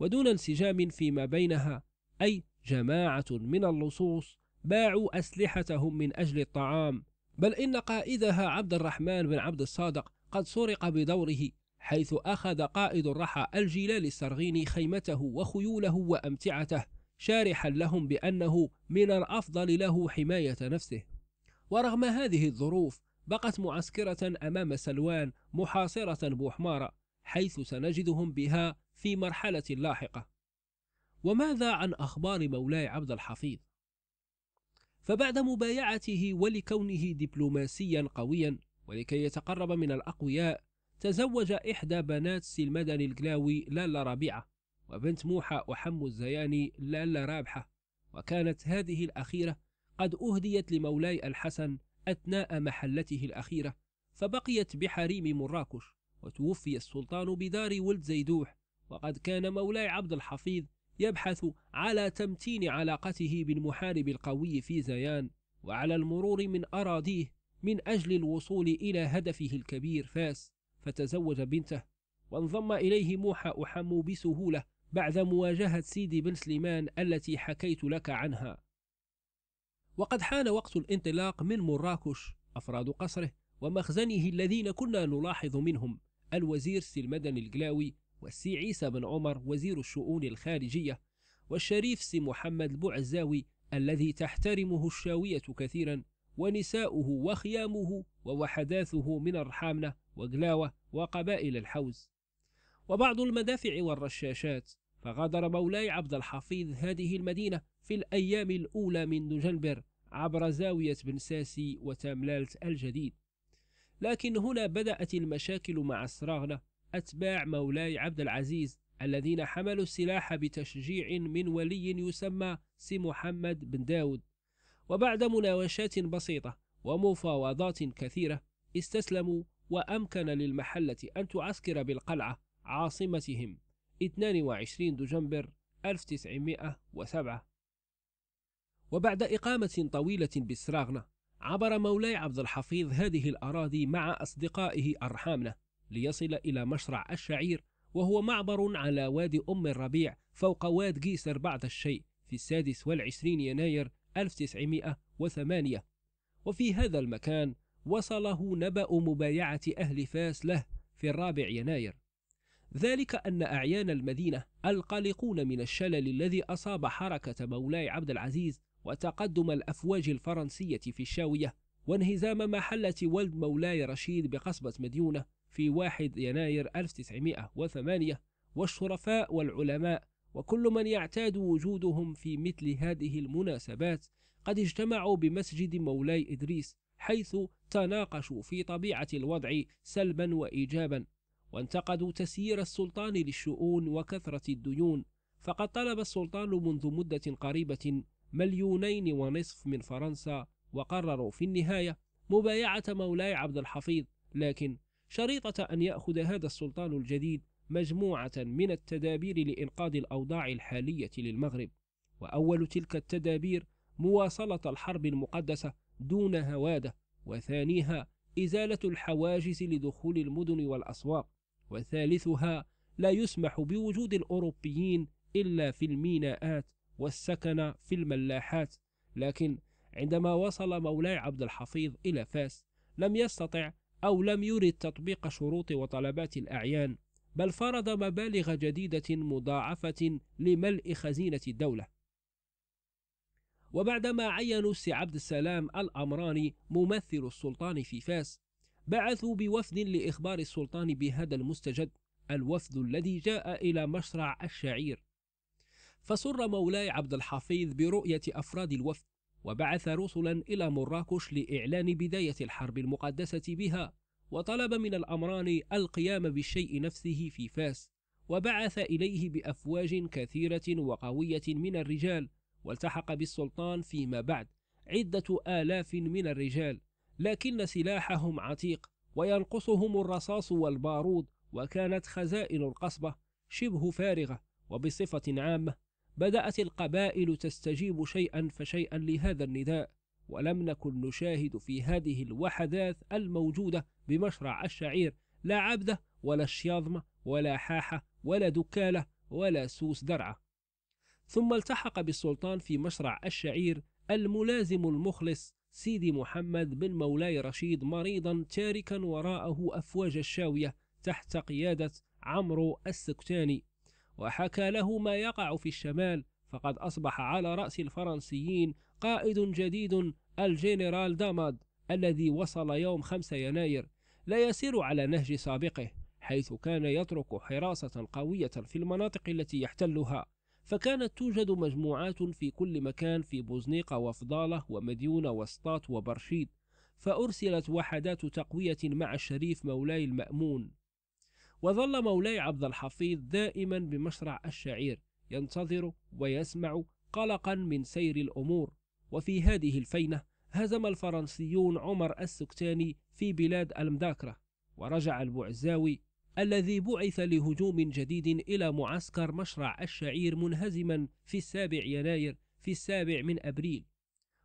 ودون انسجام فيما بينها أي جماعة من اللصوص باعوا أسلحتهم من أجل الطعام بل إن قائدها عبد الرحمن بن عبد الصادق قد سرق بدوره حيث أخذ قائد الرحى الجلال السرغيني خيمته وخيوله وأمتعته شارحا لهم بأنه من الأفضل له حماية نفسه ورغم هذه الظروف بقت معسكرة أمام سلوان محاصرة بوحمارة حيث سنجدهم بها في مرحلة لاحقة وماذا عن أخبار مولاي عبد الحفيظ؟ فبعد مبايعته ولكونه دبلوماسيا قويا ولكي يتقرب من الأقوياء تزوج إحدى بنات المدني القلاوي لالا ربيعة وبنت موحى وحم الزياني لالا رابحة وكانت هذه الأخيرة قد أهديت لمولاي الحسن أثناء محلته الأخيرة فبقيت بحريم مراكش وتوفي السلطان بدار ولد زيدوح وقد كان مولاي عبد الحفيظ يبحث على تمتين علاقته بالمحارب القوي في زيان وعلى المرور من أراضيه من أجل الوصول إلى هدفه الكبير فاس فتزوج بنته وانضم إليه موحى أحم بسهولة بعد مواجهة سيدي بن سليمان التي حكيت لك عنها وقد حان وقت الانطلاق من مراكش أفراد قصره ومخزنه الذين كنا نلاحظ منهم الوزير سلمدن القلاوي والسي عيسى بن عمر وزير الشؤون الخارجية والشريف سي محمد البعزاوي الذي تحترمه الشاوية كثيرا ونساؤه وخيامه ووحداثه من الرحامنة وقلاوة وقبائل الحوز وبعض المدافع والرشاشات فغادر مولاي عبد الحفيظ هذه المدينة في الأيام الأولى من دجنبر عبر زاوية بن ساسي وتملالت الجديد لكن هنا بدأت المشاكل مع السراغنة أتباع مولاي عبد العزيز الذين حملوا السلاح بتشجيع من ولي يسمى سي محمد بن داود وبعد مناوشات بسيطة ومفاوضات كثيرة استسلموا وأمكن للمحلة أن تعسكر بالقلعة عاصمتهم 22 دجنبر 1907 وبعد إقامة طويلة بالسراغنة عبر مولاي عبد الحفيظ هذه الأراضي مع أصدقائه أرحامنة ليصل إلى مشرع الشعير وهو معبر على وادي أم الربيع فوق واد جيسر بعد الشيء في السادس والعشرين يناير 1908 وفي هذا المكان وصله نبأ مبايعة أهل فاس له في الرابع يناير ذلك أن أعيان المدينة القلقون من الشلل الذي أصاب حركة مولاي عبد العزيز وتقدم الأفواج الفرنسية في الشاوية وانهزام محلة ولد مولاي رشيد بقصبة مديونة في 1 يناير 1908 والشرفاء والعلماء وكل من يعتاد وجودهم في مثل هذه المناسبات قد اجتمعوا بمسجد مولاي إدريس حيث تناقشوا في طبيعة الوضع سلبا وإيجابا وانتقدوا تسيير السلطان للشؤون وكثرة الديون فقد طلب السلطان منذ مدة قريبة مليونين ونصف من فرنسا وقرروا في النهاية مبايعة مولاي عبد الحفيظ لكن شريطة أن يأخذ هذا السلطان الجديد مجموعة من التدابير لإنقاذ الأوضاع الحالية للمغرب، وأول تلك التدابير مواصلة الحرب المقدسة دون هوادة، وثانيها إزالة الحواجز لدخول المدن والأسواق، وثالثها لا يسمح بوجود الأوروبيين إلا في الميناءات والسكن في الملاحات، لكن عندما وصل مولاي عبد الحفيظ إلى فاس لم يستطع أو لم يرد تطبيق شروط وطلبات الأعيان بل فرض مبالغ جديدة مضاعفة لملء خزينة الدولة. وبعدما عينوا السي عبد السلام الأمراني ممثل السلطان في فاس، بعثوا بوفد لإخبار السلطان بهذا المستجد، الوفد الذي جاء إلى مشرع الشعير. فسر مولاي عبد الحفيظ برؤية أفراد الوفد، وبعث رسلا إلى مراكش لإعلان بداية الحرب المقدسة بها وطلب من الأمران القيام بالشيء نفسه في فاس وبعث إليه بأفواج كثيرة وقوية من الرجال والتحق بالسلطان فيما بعد عدة آلاف من الرجال لكن سلاحهم عتيق وينقصهم الرصاص والبارود وكانت خزائن القصبة شبه فارغة وبصفة عامة بدأت القبائل تستجيب شيئا فشيئا لهذا النداء ولم نكن نشاهد في هذه الوحدات الموجودة بمشرع الشعير لا عبدة ولا الشياظمة ولا حاحة ولا دكالة ولا سوس درعة ثم التحق بالسلطان في مشرع الشعير الملازم المخلص سيدي محمد بن مولاي رشيد مريضا تاركا وراءه أفواج الشاوية تحت قيادة عمرو السكتاني وحكى له ما يقع في الشمال فقد أصبح على رأس الفرنسيين قائد جديد الجنرال داماد الذي وصل يوم 5 يناير لا يسير على نهج سابقه حيث كان يترك حراسة قوية في المناطق التي يحتلها فكانت توجد مجموعات في كل مكان في بوزنيقة وفضالة ومديونة وسطات وبرشيد فأرسلت وحدات تقوية مع الشريف مولاي المأمون وظل مولاي عبد الحفيظ دائما بمشرع الشعير ينتظر ويسمع قلقا من سير الأمور وفي هذه الفينة هزم الفرنسيون عمر السكتاني في بلاد المذاكرة ورجع البعزاوي الذي بعث لهجوم جديد إلى معسكر مشرع الشعير منهزما في السابع يناير في السابع من أبريل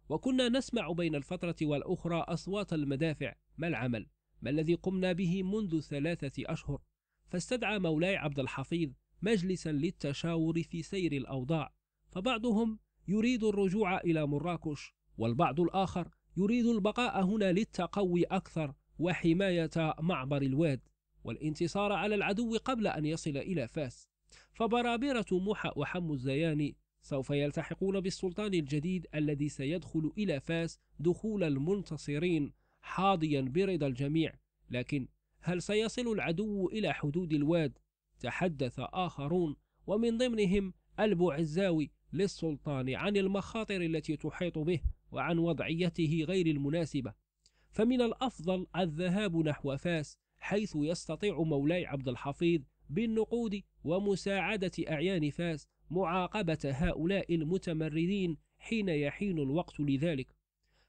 وكنا نسمع بين الفترة والأخرى أصوات المدافع ما العمل ما الذي قمنا به منذ ثلاثة أشهر فاستدعى مولاي عبد الحفيظ مجلسا للتشاور في سير الأوضاع فبعضهم يريد الرجوع إلى مراكش والبعض الآخر يريد البقاء هنا للتقوي أكثر وحماية معبر الواد والانتصار على العدو قبل أن يصل إلى فاس فبرابرة محا وحم الزياني سوف يلتحقون بالسلطان الجديد الذي سيدخل إلى فاس دخول المنتصرين حاضيا برضا الجميع لكن هل سيصل العدو إلى حدود الواد؟ تحدث آخرون ومن ضمنهم البعزاوي للسلطان عن المخاطر التي تحيط به وعن وضعيته غير المناسبة فمن الأفضل الذهاب نحو فاس حيث يستطيع مولاي عبد الحفيظ بالنقود ومساعدة أعيان فاس معاقبة هؤلاء المتمردين حين يحين الوقت لذلك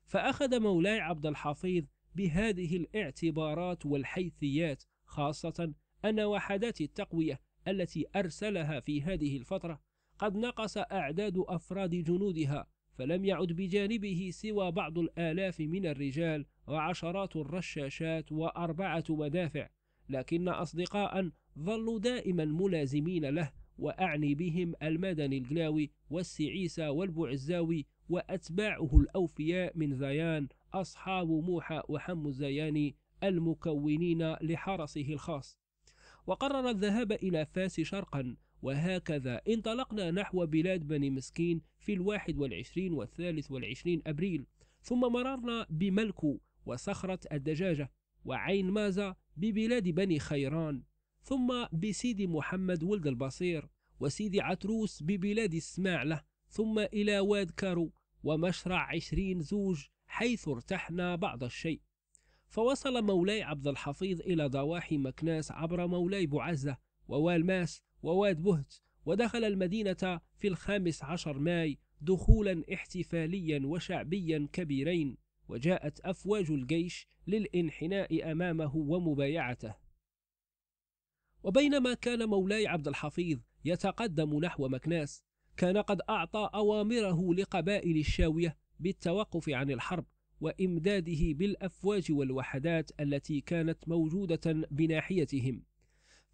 فأخذ مولاي عبد الحفيظ بهذه الاعتبارات والحيثيات خاصة أن وحدات التقوية التي أرسلها في هذه الفترة قد نقص أعداد أفراد جنودها فلم يعد بجانبه سوى بعض الآلاف من الرجال وعشرات الرشاشات وأربعة مدافع لكن أصدقاء ظلوا دائما ملازمين له وأعني بهم المدني الجلاوي والسعيسة والبعزاوي وأتباعه الأوفياء من زيان أصحاب موحى وحم الزياني المكونين لحرسه الخاص وقرر الذهاب إلى فاس شرقا وهكذا انطلقنا نحو بلاد بني مسكين في الواحد والعشرين والثالث والعشرين أبريل ثم مررنا بملكو وصخرة الدجاجة وعين مازا ببلاد بني خيران ثم بسيدي محمد ولد البصير وسيدي عتروس ببلاد السماعلة ثم إلى واد كارو ومشرع عشرين زوج حيث ارتحنا بعض الشيء فوصل مولاي عبد الحفيظ إلى ضواحي مكناس عبر مولاي بوعزة ووالماس وواد بهت ودخل المدينة في الخامس عشر ماي دخولا احتفاليا وشعبيا كبيرين وجاءت أفواج الجيش للانحناء أمامه ومبايعته وبينما كان مولاي عبد الحفيظ يتقدم نحو مكناس كان قد أعطى أوامره لقبائل الشاوية بالتوقف عن الحرب وإمداده بالأفواج والوحدات التي كانت موجودة بناحيتهم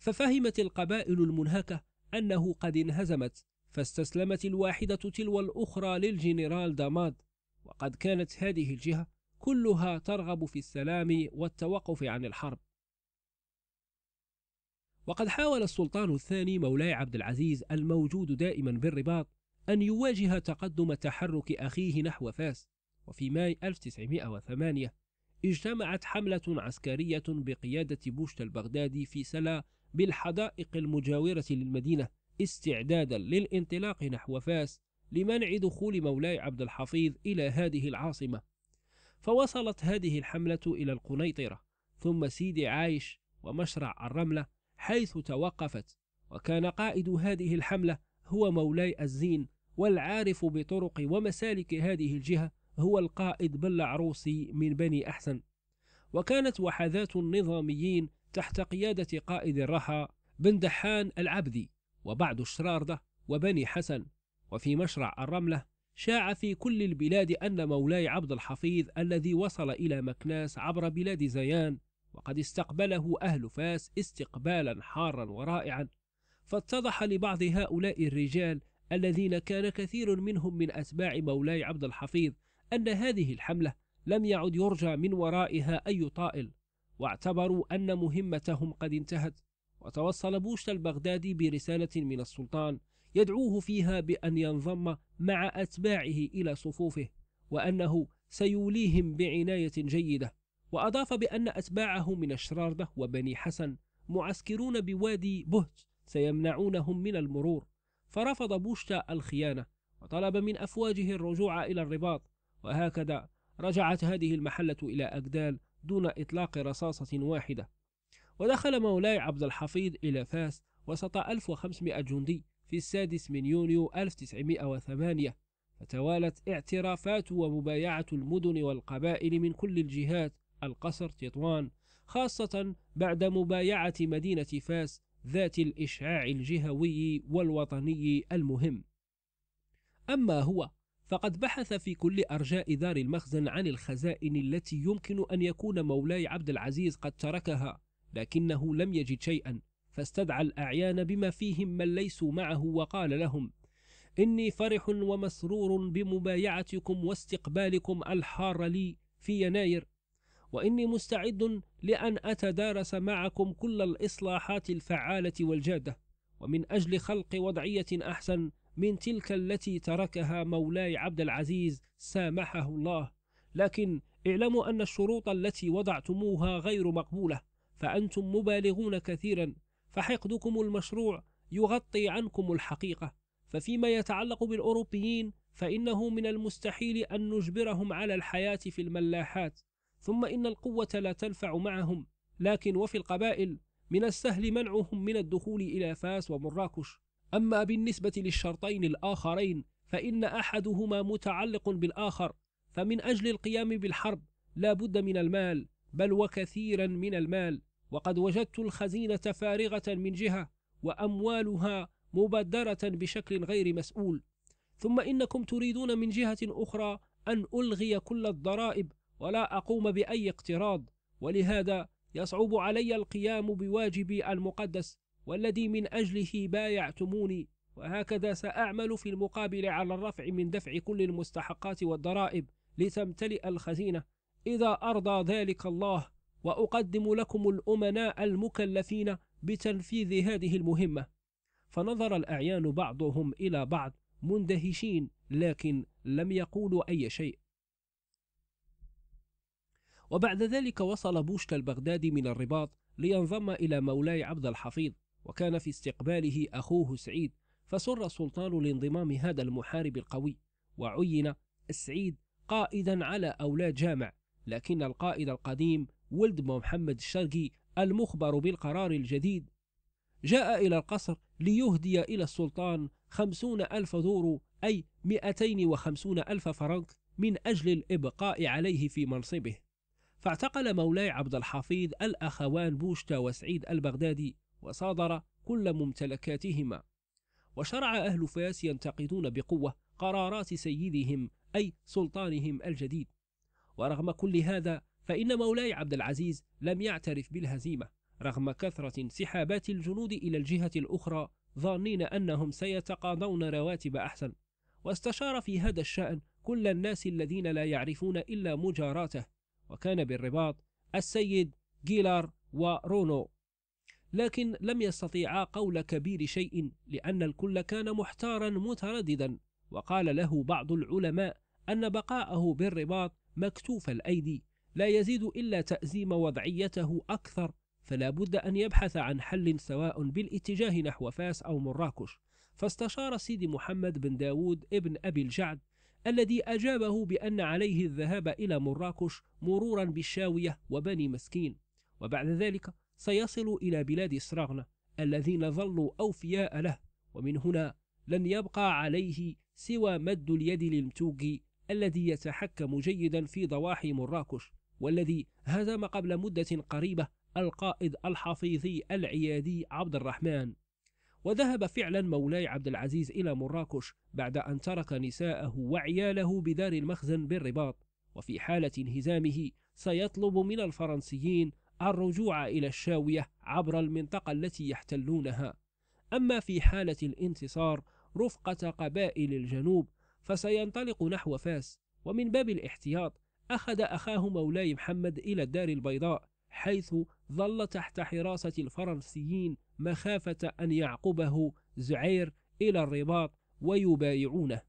ففهمت القبائل المنهكة أنه قد انهزمت فاستسلمت الواحدة تلو الأخرى للجنرال داماد وقد كانت هذه الجهة كلها ترغب في السلام والتوقف عن الحرب وقد حاول السلطان الثاني مولاي عبد العزيز الموجود دائما بالرباط أن يواجه تقدم تحرك أخيه نحو فاس وفي ماي 1908 اجتمعت حملة عسكرية بقيادة بوشت البغدادي في سلا بالحدائق المجاورة للمدينة استعدادا للانطلاق نحو فاس لمنع دخول مولاي عبد الحفيظ إلى هذه العاصمة فوصلت هذه الحملة إلى القنيطرة ثم سيدي عايش ومشرع الرملة حيث توقفت وكان قائد هذه الحملة هو مولاي الزين والعارف بطرق ومسالك هذه الجهة هو القائد بلعروسي من بني أحسن وكانت وحدات النظاميين تحت قيادة قائد الرحى بن دحان العبدي وبعد الشراردة وبني حسن وفي مشرع الرملة شاع في كل البلاد أن مولاي عبد الحفيظ الذي وصل إلى مكناس عبر بلاد زيان وقد استقبله أهل فاس استقبالا حارا ورائعا فاتضح لبعض هؤلاء الرجال الذين كان كثير منهم من أتباع مولاي عبد الحفيظ أن هذه الحملة لم يعد يرجى من ورائها أي طائل واعتبروا أن مهمتهم قد انتهت وتوصل بوشت البغدادي برسالة من السلطان يدعوه فيها بأن ينضم مع أتباعه إلى صفوفه وأنه سيوليهم بعناية جيدة وأضاف بأن أتباعه من الشراردة وبني حسن معسكرون بوادي بهت سيمنعونهم من المرور فرفض بوشتا الخيانة وطلب من أفواجه الرجوع إلى الرباط وهكذا رجعت هذه المحلة إلى أجدال دون إطلاق رصاصة واحدة ودخل مولاي عبد الحفيظ إلى فاس وسط 1500 جندي في السادس من يونيو 1908 فتوالت اعترافات ومبايعة المدن والقبائل من كل الجهات القصر تطوان خاصة بعد مبايعة مدينة فاس ذات الإشعاع الجهوي والوطني المهم أما هو فقد بحث في كل أرجاء دار المخزن عن الخزائن التي يمكن أن يكون مولاي عبد العزيز قد تركها لكنه لم يجد شيئا فاستدعى الأعيان بما فيهم من ليسوا معه وقال لهم إني فرح ومسرور بمبايعتكم واستقبالكم الحار لي في يناير وإني مستعد لأن أتدارس معكم كل الإصلاحات الفعالة والجادة ومن أجل خلق وضعية أحسن من تلك التي تركها مولاي عبد العزيز سامحه الله لكن اعلموا أن الشروط التي وضعتموها غير مقبولة فأنتم مبالغون كثيرا فحقدكم المشروع يغطي عنكم الحقيقة ففيما يتعلق بالأوروبيين فإنه من المستحيل أن نجبرهم على الحياة في الملاحات ثم إن القوة لا تنفع معهم لكن وفي القبائل من السهل منعهم من الدخول إلى فاس ومراكش أما بالنسبة للشرطين الآخرين فإن أحدهما متعلق بالآخر فمن أجل القيام بالحرب لا بد من المال بل وكثيرا من المال وقد وجدت الخزينة فارغة من جهة وأموالها مبدرة بشكل غير مسؤول ثم إنكم تريدون من جهة أخرى أن ألغي كل الضرائب ولا أقوم بأي اقتراض ولهذا يصعب علي القيام بواجبي المقدس والذي من أجله بايعتموني وهكذا سأعمل في المقابل على الرفع من دفع كل المستحقات والضرائب لتمتلئ الخزينة إذا أرضى ذلك الله وأقدم لكم الأمناء المكلفين بتنفيذ هذه المهمة فنظر الأعيان بعضهم إلى بعض مندهشين لكن لم يقولوا أي شيء وبعد ذلك وصل بوشت البغدادي من الرباط لينضم إلى مولاي عبد الحفيظ وكان في استقباله أخوه سعيد فسر السلطان لانضمام هذا المحارب القوي وعين سعيد قائدا على أولاد جامع لكن القائد القديم ولد محمد الشرقي المخبر بالقرار الجديد جاء إلى القصر ليهدي إلى السلطان خمسون ألف دور أي مئتين وخمسون ألف فرنك من أجل الإبقاء عليه في منصبه فاعتقل مولاي عبد الحفيظ الأخوان بوشتا وسعيد البغدادي وصادر كل ممتلكاتهما وشرع أهل فاس ينتقدون بقوة قرارات سيدهم أي سلطانهم الجديد ورغم كل هذا فإن مولاي عبد العزيز لم يعترف بالهزيمة رغم كثرة انسحابات الجنود إلى الجهة الأخرى ظانين أنهم سيتقاضون رواتب أحسن واستشار في هذا الشأن كل الناس الذين لا يعرفون إلا مجاراته وكان بالرباط السيد جيلار ورونو لكن لم يستطيعا قول كبير شيء لأن الكل كان محتارا مترددا وقال له بعض العلماء أن بقاءه بالرباط مكتوف الأيدي لا يزيد إلا تأزيم وضعيته أكثر فلا بد أن يبحث عن حل سواء بالاتجاه نحو فاس أو مراكش فاستشار سيدي محمد بن داود ابن أبي الجعد الذي أجابه بأن عليه الذهاب إلى مراكش مرورا بالشاوية وبني مسكين وبعد ذلك سيصل إلى بلاد سراغنا الذين ظلوا أوفياء له ومن هنا لن يبقى عليه سوى مد اليد للمتوجي الذي يتحكم جيدا في ضواحي مراكش والذي هزم قبل مدة قريبة القائد الحفيظي العيادي عبد الرحمن وذهب فعلا مولاي عبد العزيز إلى مراكش بعد أن ترك نساءه وعياله بدار المخزن بالرباط وفي حالة انهزامه سيطلب من الفرنسيين الرجوع إلى الشاوية عبر المنطقة التي يحتلونها أما في حالة الانتصار رفقة قبائل الجنوب فسينطلق نحو فاس ومن باب الاحتياط أخذ أخاه مولاي محمد إلى الدار البيضاء حيث ظل تحت حراسة الفرنسيين مخافة أن يعقبه زعير إلى الرباط ويبايعونه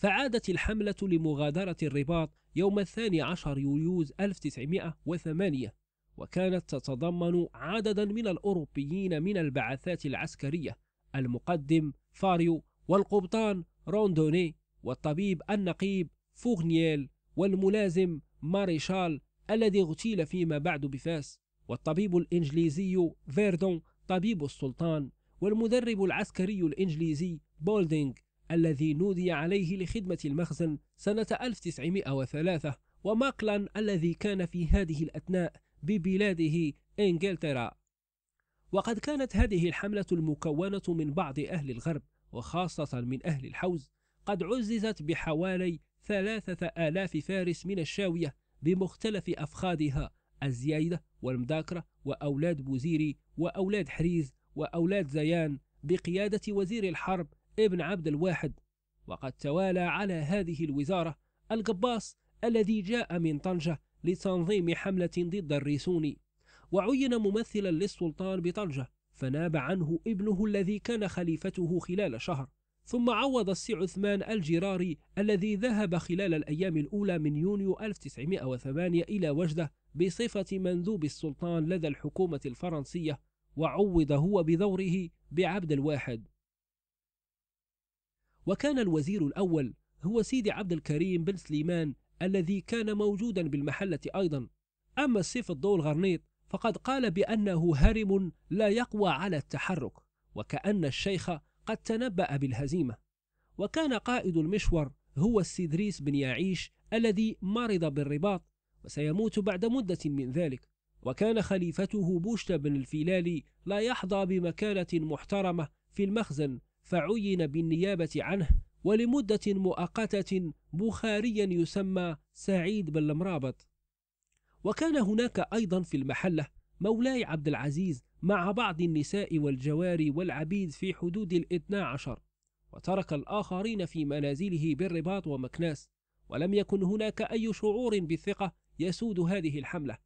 فعادت الحملة لمغادرة الرباط يوم الثاني عشر يوليوز 1908 وكانت تتضمن عددا من الأوروبيين من البعثات العسكرية المقدم فاريو والقبطان روندوني والطبيب النقيب فوغنييل والملازم ماريشال الذي اغتيل فيما بعد بفاس والطبيب الإنجليزي فيردون طبيب السلطان والمدرب العسكري الإنجليزي بولدينغ الذي نودي عليه لخدمة المخزن سنة 1903 وماكلان الذي كان في هذه الأثناء ببلاده إنجلترا وقد كانت هذه الحملة المكونة من بعض أهل الغرب وخاصة من أهل الحوز قد عززت بحوالي ثلاثة آلاف فارس من الشاوية بمختلف أفخاذها الزيايدة والمذاكرة وأولاد بوزيري وأولاد حريز وأولاد زيان بقيادة وزير الحرب ابن عبد الواحد وقد توالى على هذه الوزارة القباص الذي جاء من طنجة لتنظيم حملة ضد الريسوني وعين ممثلا للسلطان بطنجة فناب عنه ابنه الذي كان خليفته خلال شهر ثم عوض السي عثمان الجراري الذي ذهب خلال الأيام الأولى من يونيو 1908 إلى وجدة بصفة مندوب السلطان لدى الحكومة الفرنسية وعوض هو بدوره بعبد الواحد وكان الوزير الأول هو سيدي عبد الكريم بن سليمان الذي كان موجودا بالمحلة أيضا أما السيف الضوء الغرنيط فقد قال بأنه هرم لا يقوى على التحرك وكأن الشيخ قد تنبأ بالهزيمة وكان قائد المشور هو السدريس بن يعيش الذي مرض بالرباط وسيموت بعد مدة من ذلك وكان خليفته بوشت بن الفيلالي لا يحظى بمكانة محترمة في المخزن فعين بالنيابة عنه ولمدة مؤقتة بخاريا يسمى سعيد بن المرابط وكان هناك أيضا في المحلة مولاي عبد العزيز مع بعض النساء والجواري والعبيد في حدود الاثنى عشر وترك الآخرين في منازله بالرباط ومكناس ولم يكن هناك أي شعور بالثقة يسود هذه الحملة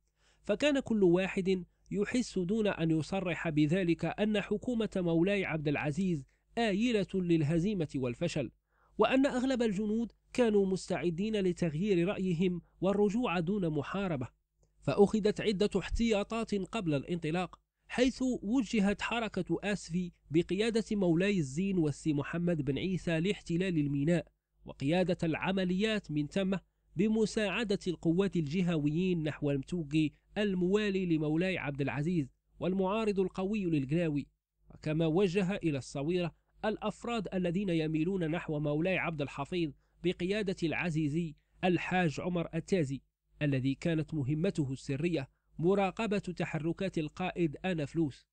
فكان كل واحد يحس دون أن يصرح بذلك أن حكومة مولاي عبد العزيز آيلة للهزيمة والفشل وأن أغلب الجنود كانوا مستعدين لتغيير رأيهم والرجوع دون محاربة فأخذت عدة احتياطات قبل الانطلاق حيث وجهت حركة آسفي بقيادة مولاي الزين والسي محمد بن عيسى لاحتلال الميناء وقيادة العمليات من تمه بمساعدة القوات الجهويين نحو المتوقي الموالي لمولاي عبد العزيز والمعارض القوي للقلاوي وكما وجه إلى الصويرة الأفراد الذين يميلون نحو مولاي عبد الحفيظ بقيادة العزيزي الحاج عمر التازي الذي كانت مهمته السرية مراقبة تحركات القائد آن فلوس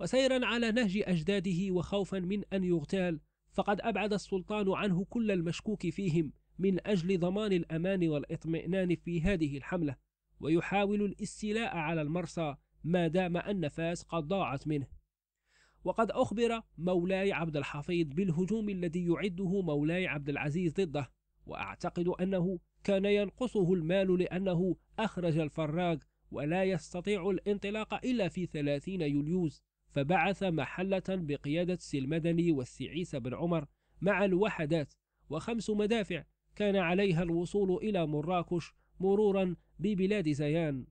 وسيرا على نهج أجداده وخوفا من أن يغتال فقد أبعد السلطان عنه كل المشكوك فيهم من أجل ضمان الأمان والإطمئنان في هذه الحملة ويحاول الاستيلاء على المرسى ما دام أن فاس قد ضاعت منه وقد أخبر مولاي عبد الحفيظ بالهجوم الذي يعده مولاي عبد العزيز ضده وأعتقد أنه كان ينقصه المال لأنه أخرج الفراغ ولا يستطيع الانطلاق إلا في 30 يوليوز فبعث محلة بقيادة المدني والسعيس بن عمر مع الوحدات وخمس مدافع كان عليها الوصول إلى مراكش مرورا ببلاد زيان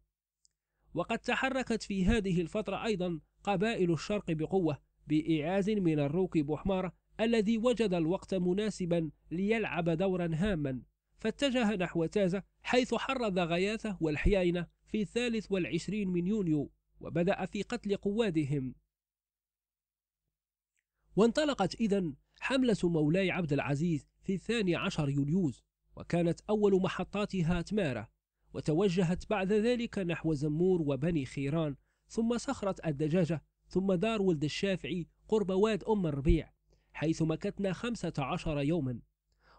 وقد تحركت في هذه الفترة أيضا قبائل الشرق بقوة بإيعاز من الروك بوحمارة الذي وجد الوقت مناسبا ليلعب دورا هاما فاتجه نحو تازة حيث حرض غياثه والحيائنة في الثالث والعشرين من يونيو وبدأ في قتل قوادهم وانطلقت إذن حملة مولاي عبد العزيز في الثاني عشر يوليوز وكانت أول محطاتها تمارة وتوجهت بعد ذلك نحو زمور وبني خيران ثم صخرة الدجاجة ثم دار ولد الشافعي قرب واد أم الربيع حيث مكثنا خمسة عشر يوما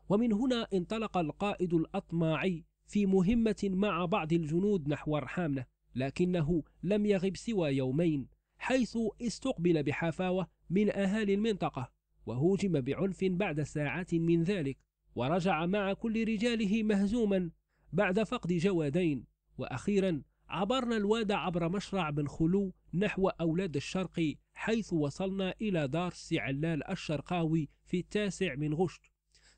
ومن هنا انطلق القائد الأطماعي في مهمة مع بعض الجنود نحو رحامنة لكنه لم يغب سوى يومين حيث استقبل بحفاوة من أهالي المنطقة وهوجم بعنف بعد ساعات من ذلك ورجع مع كل رجاله مهزوما بعد فقد جوادين وأخيرا عبرنا الوادي عبر مشرع بن خلو نحو أولاد الشرق حيث وصلنا إلى دار سعلال الشرقاوي في التاسع من غشت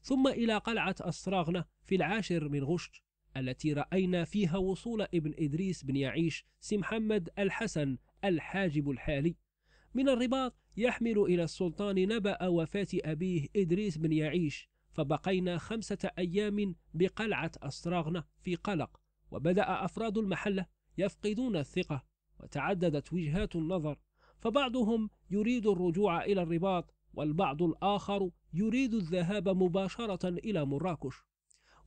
ثم إلى قلعة أسراغنة في العاشر من غشت التي رأينا فيها وصول ابن إدريس بن يعيش سي محمد الحسن الحاجب الحالي من الرباط يحمل إلى السلطان نبأ وفاة أبيه إدريس بن يعيش فبقينا خمسة أيام بقلعة أسراغنة في قلق وبدأ أفراد المحلة يفقدون الثقة وتعددت وجهات النظر فبعضهم يريد الرجوع إلى الرباط والبعض الآخر يريد الذهاب مباشرة إلى مراكش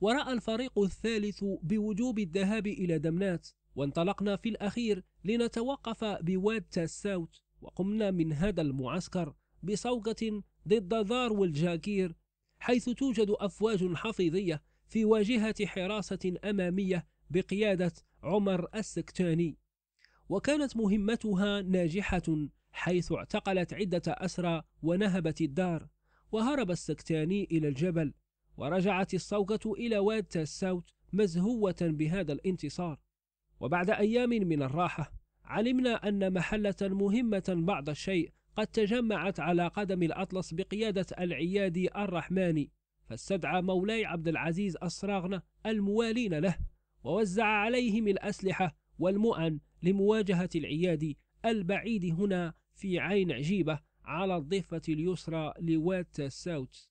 ورأى الفريق الثالث بوجوب الذهاب إلى دمنات وانطلقنا في الأخير لنتوقف بواد تاساوت وقمنا من هذا المعسكر بصوغة ضد ذار والجاكير حيث توجد أفواج حفيظية في واجهة حراسة أمامية بقيادة عمر السكتاني وكانت مهمتها ناجحة حيث اعتقلت عدة أسرى ونهبت الدار وهرب السكتاني إلى الجبل ورجعت الصوكة إلى واد تاساوت مزهوة بهذا الانتصار وبعد أيام من الراحة علمنا أن محلة مهمة بعض الشيء قد تجمعت على قدم الأطلس بقيادة العيادي الرحماني فاستدعى مولاي عبد العزيز الصراغنة الموالين له ووزع عليهم الأسلحة والمؤن لمواجهة العياد البعيد هنا في عين عجيبة على الضفة اليسرى لوات ساوت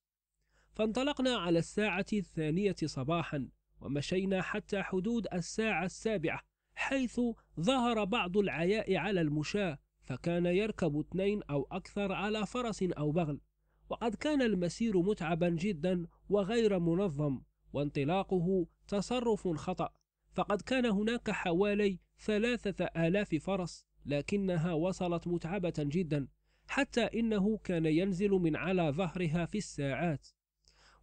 فانطلقنا على الساعة الثانية صباحا ومشينا حتى حدود الساعة السابعة حيث ظهر بعض العياء على المشاة فكان يركب اثنين أو أكثر على فرس أو بغل وقد كان المسير متعبا جدا وغير منظم وانطلاقه تصرف خطأ فقد كان هناك حوالي ثلاثة آلاف فرس لكنها وصلت متعبة جدا حتى إنه كان ينزل من على ظهرها في الساعات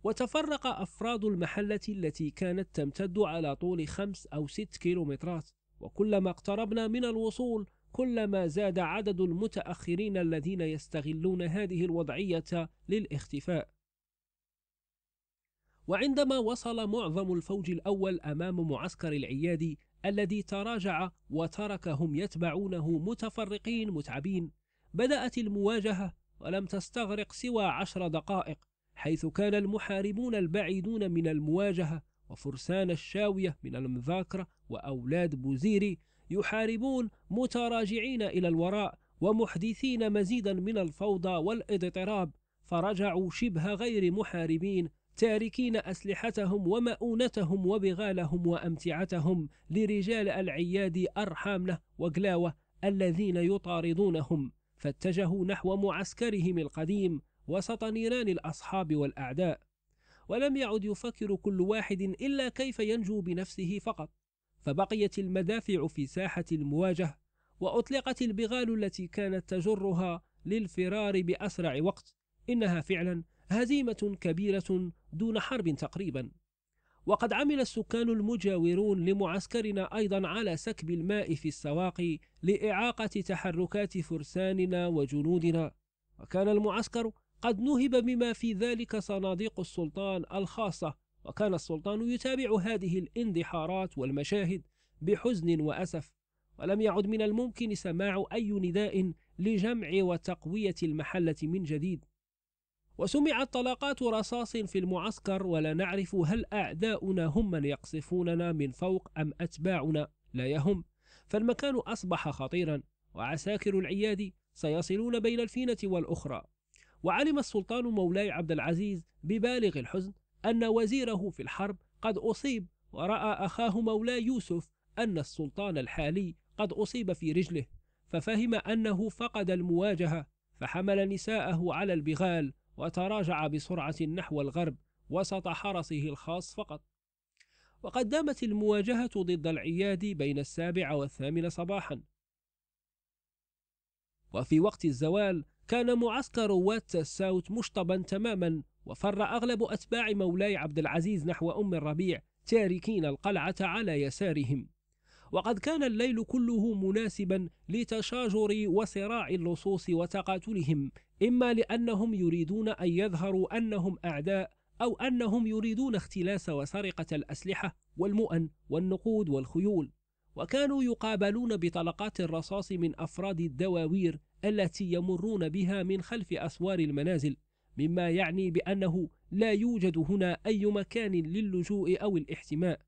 وتفرق أفراد المحلة التي كانت تمتد على طول خمس أو ست كيلومترات وكلما اقتربنا من الوصول كلما زاد عدد المتأخرين الذين يستغلون هذه الوضعية للاختفاء وعندما وصل معظم الفوج الأول أمام معسكر العيادي الذي تراجع وتركهم يتبعونه متفرقين متعبين بدأت المواجهة ولم تستغرق سوى عشر دقائق حيث كان المحاربون البعيدون من المواجهة وفرسان الشاوية من المذاكرة وأولاد بوزيري يحاربون متراجعين إلى الوراء ومحدثين مزيدا من الفوضى والاضطراب فرجعوا شبه غير محاربين تاركين أسلحتهم ومؤونتهم وبغالهم وأمتعتهم لرجال العياد أرحامنة وقلاوة الذين يطاردونهم فاتجهوا نحو معسكرهم القديم وسط نيران الأصحاب والأعداء ولم يعد يفكر كل واحد إلا كيف ينجو بنفسه فقط فبقيت المدافع في ساحة المواجهة وأطلقت البغال التي كانت تجرها للفرار بأسرع وقت إنها فعلا هزيمة كبيرة دون حرب تقريبا وقد عمل السكان المجاورون لمعسكرنا أيضا على سكب الماء في السواقي لإعاقة تحركات فرساننا وجنودنا وكان المعسكر قد نهب بما في ذلك صناديق السلطان الخاصة وكان السلطان يتابع هذه الاندحارات والمشاهد بحزن وأسف ولم يعد من الممكن سماع أي نداء لجمع وتقوية المحلة من جديد وسمعت طلقات رصاص في المعسكر ولا نعرف هل أعداؤنا هم من يقصفوننا من فوق أم أتباعنا لا يهم فالمكان أصبح خطيرا وعساكر العياد سيصلون بين الفينة والأخرى وعلم السلطان مولاي عبد العزيز ببالغ الحزن أن وزيره في الحرب قد أصيب ورأى أخاه مولاي يوسف أن السلطان الحالي قد أصيب في رجله ففهم أنه فقد المواجهة فحمل نساءه على البغال وتراجع بسرعة نحو الغرب وسط حرسه الخاص فقط وقد دامت المواجهة ضد العيادي بين السابعة والثامنة صباحا وفي وقت الزوال كان معسكر وات الساوت مشطبا تماما وفر أغلب أتباع مولاي عبد العزيز نحو أم الربيع تاركين القلعة على يسارهم وقد كان الليل كله مناسبا لتشاجر وصراع اللصوص وتقاتلهم إما لأنهم يريدون أن يظهروا أنهم أعداء أو أنهم يريدون اختلاس وسرقة الأسلحة والمؤن والنقود والخيول وكانوا يقابلون بطلقات الرصاص من أفراد الدواوير التي يمرون بها من خلف أسوار المنازل مما يعني بأنه لا يوجد هنا أي مكان للجوء أو الاحتماء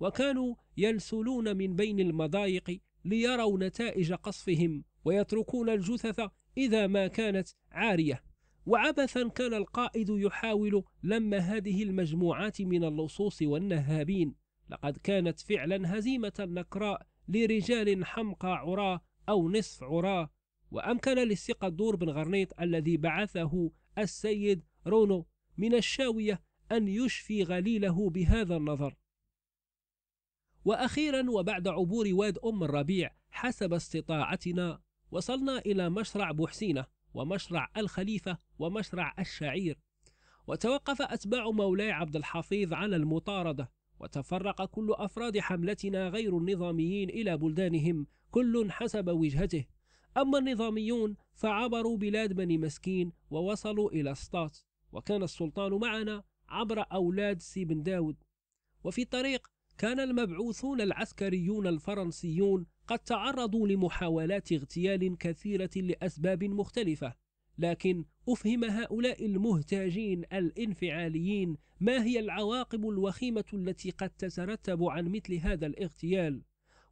وكانوا يلسلون من بين المضايق ليروا نتائج قصفهم ويتركون الجثث إذا ما كانت عارية وعبثا كان القائد يحاول لم هذه المجموعات من اللصوص والنهابين لقد كانت فعلا هزيمة نكراء لرجال حمقى عراة أو نصف عراة وأمكن للثقة الدور بن غرنيط الذي بعثه السيد رونو من الشاوية أن يشفي غليله بهذا النظر وأخيرا وبعد عبور واد أم الربيع حسب استطاعتنا وصلنا إلى مشرع بوحسينة ومشرع الخليفة ومشرع الشعير وتوقف أتباع مولاي عبد الحفيظ على المطاردة وتفرق كل أفراد حملتنا غير النظاميين إلى بلدانهم كل حسب وجهته أما النظاميون فعبروا بلاد بني مسكين ووصلوا إلى سطات وكان السلطان معنا عبر أولاد سي بن داود وفي الطريق كان المبعوثون العسكريون الفرنسيون قد تعرضوا لمحاولات اغتيال كثيرة لأسباب مختلفة لكن أفهم هؤلاء المهتاجين الانفعاليين ما هي العواقب الوخيمة التي قد تترتب عن مثل هذا الاغتيال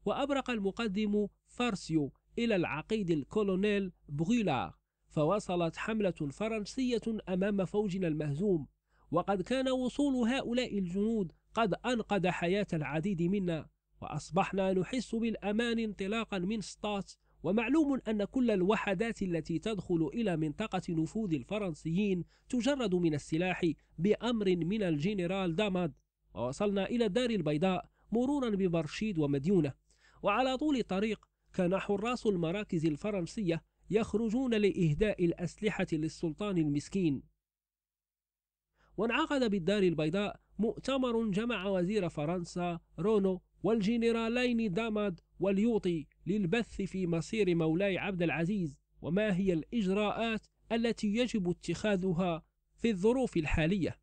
وأبرق المقدم فارسيو إلى العقيد الكولونيل بغيلار فوصلت حملة فرنسية أمام فوجنا المهزوم وقد كان وصول هؤلاء الجنود قد أنقذ حياة العديد منا وأصبحنا نحس بالأمان انطلاقا من ستات ومعلوم أن كل الوحدات التي تدخل إلى منطقة نفوذ الفرنسيين تجرد من السلاح بأمر من الجنرال داماد ووصلنا إلى الدار البيضاء مرورا ببرشيد ومديونة وعلى طول الطريق كان حراس المراكز الفرنسية يخرجون لإهداء الأسلحة للسلطان المسكين وانعقد بالدار البيضاء مؤتمر جمع وزير فرنسا رونو والجنرالين داماد واليوطي للبث في مصير مولاي عبد العزيز وما هي الإجراءات التي يجب اتخاذها في الظروف الحالية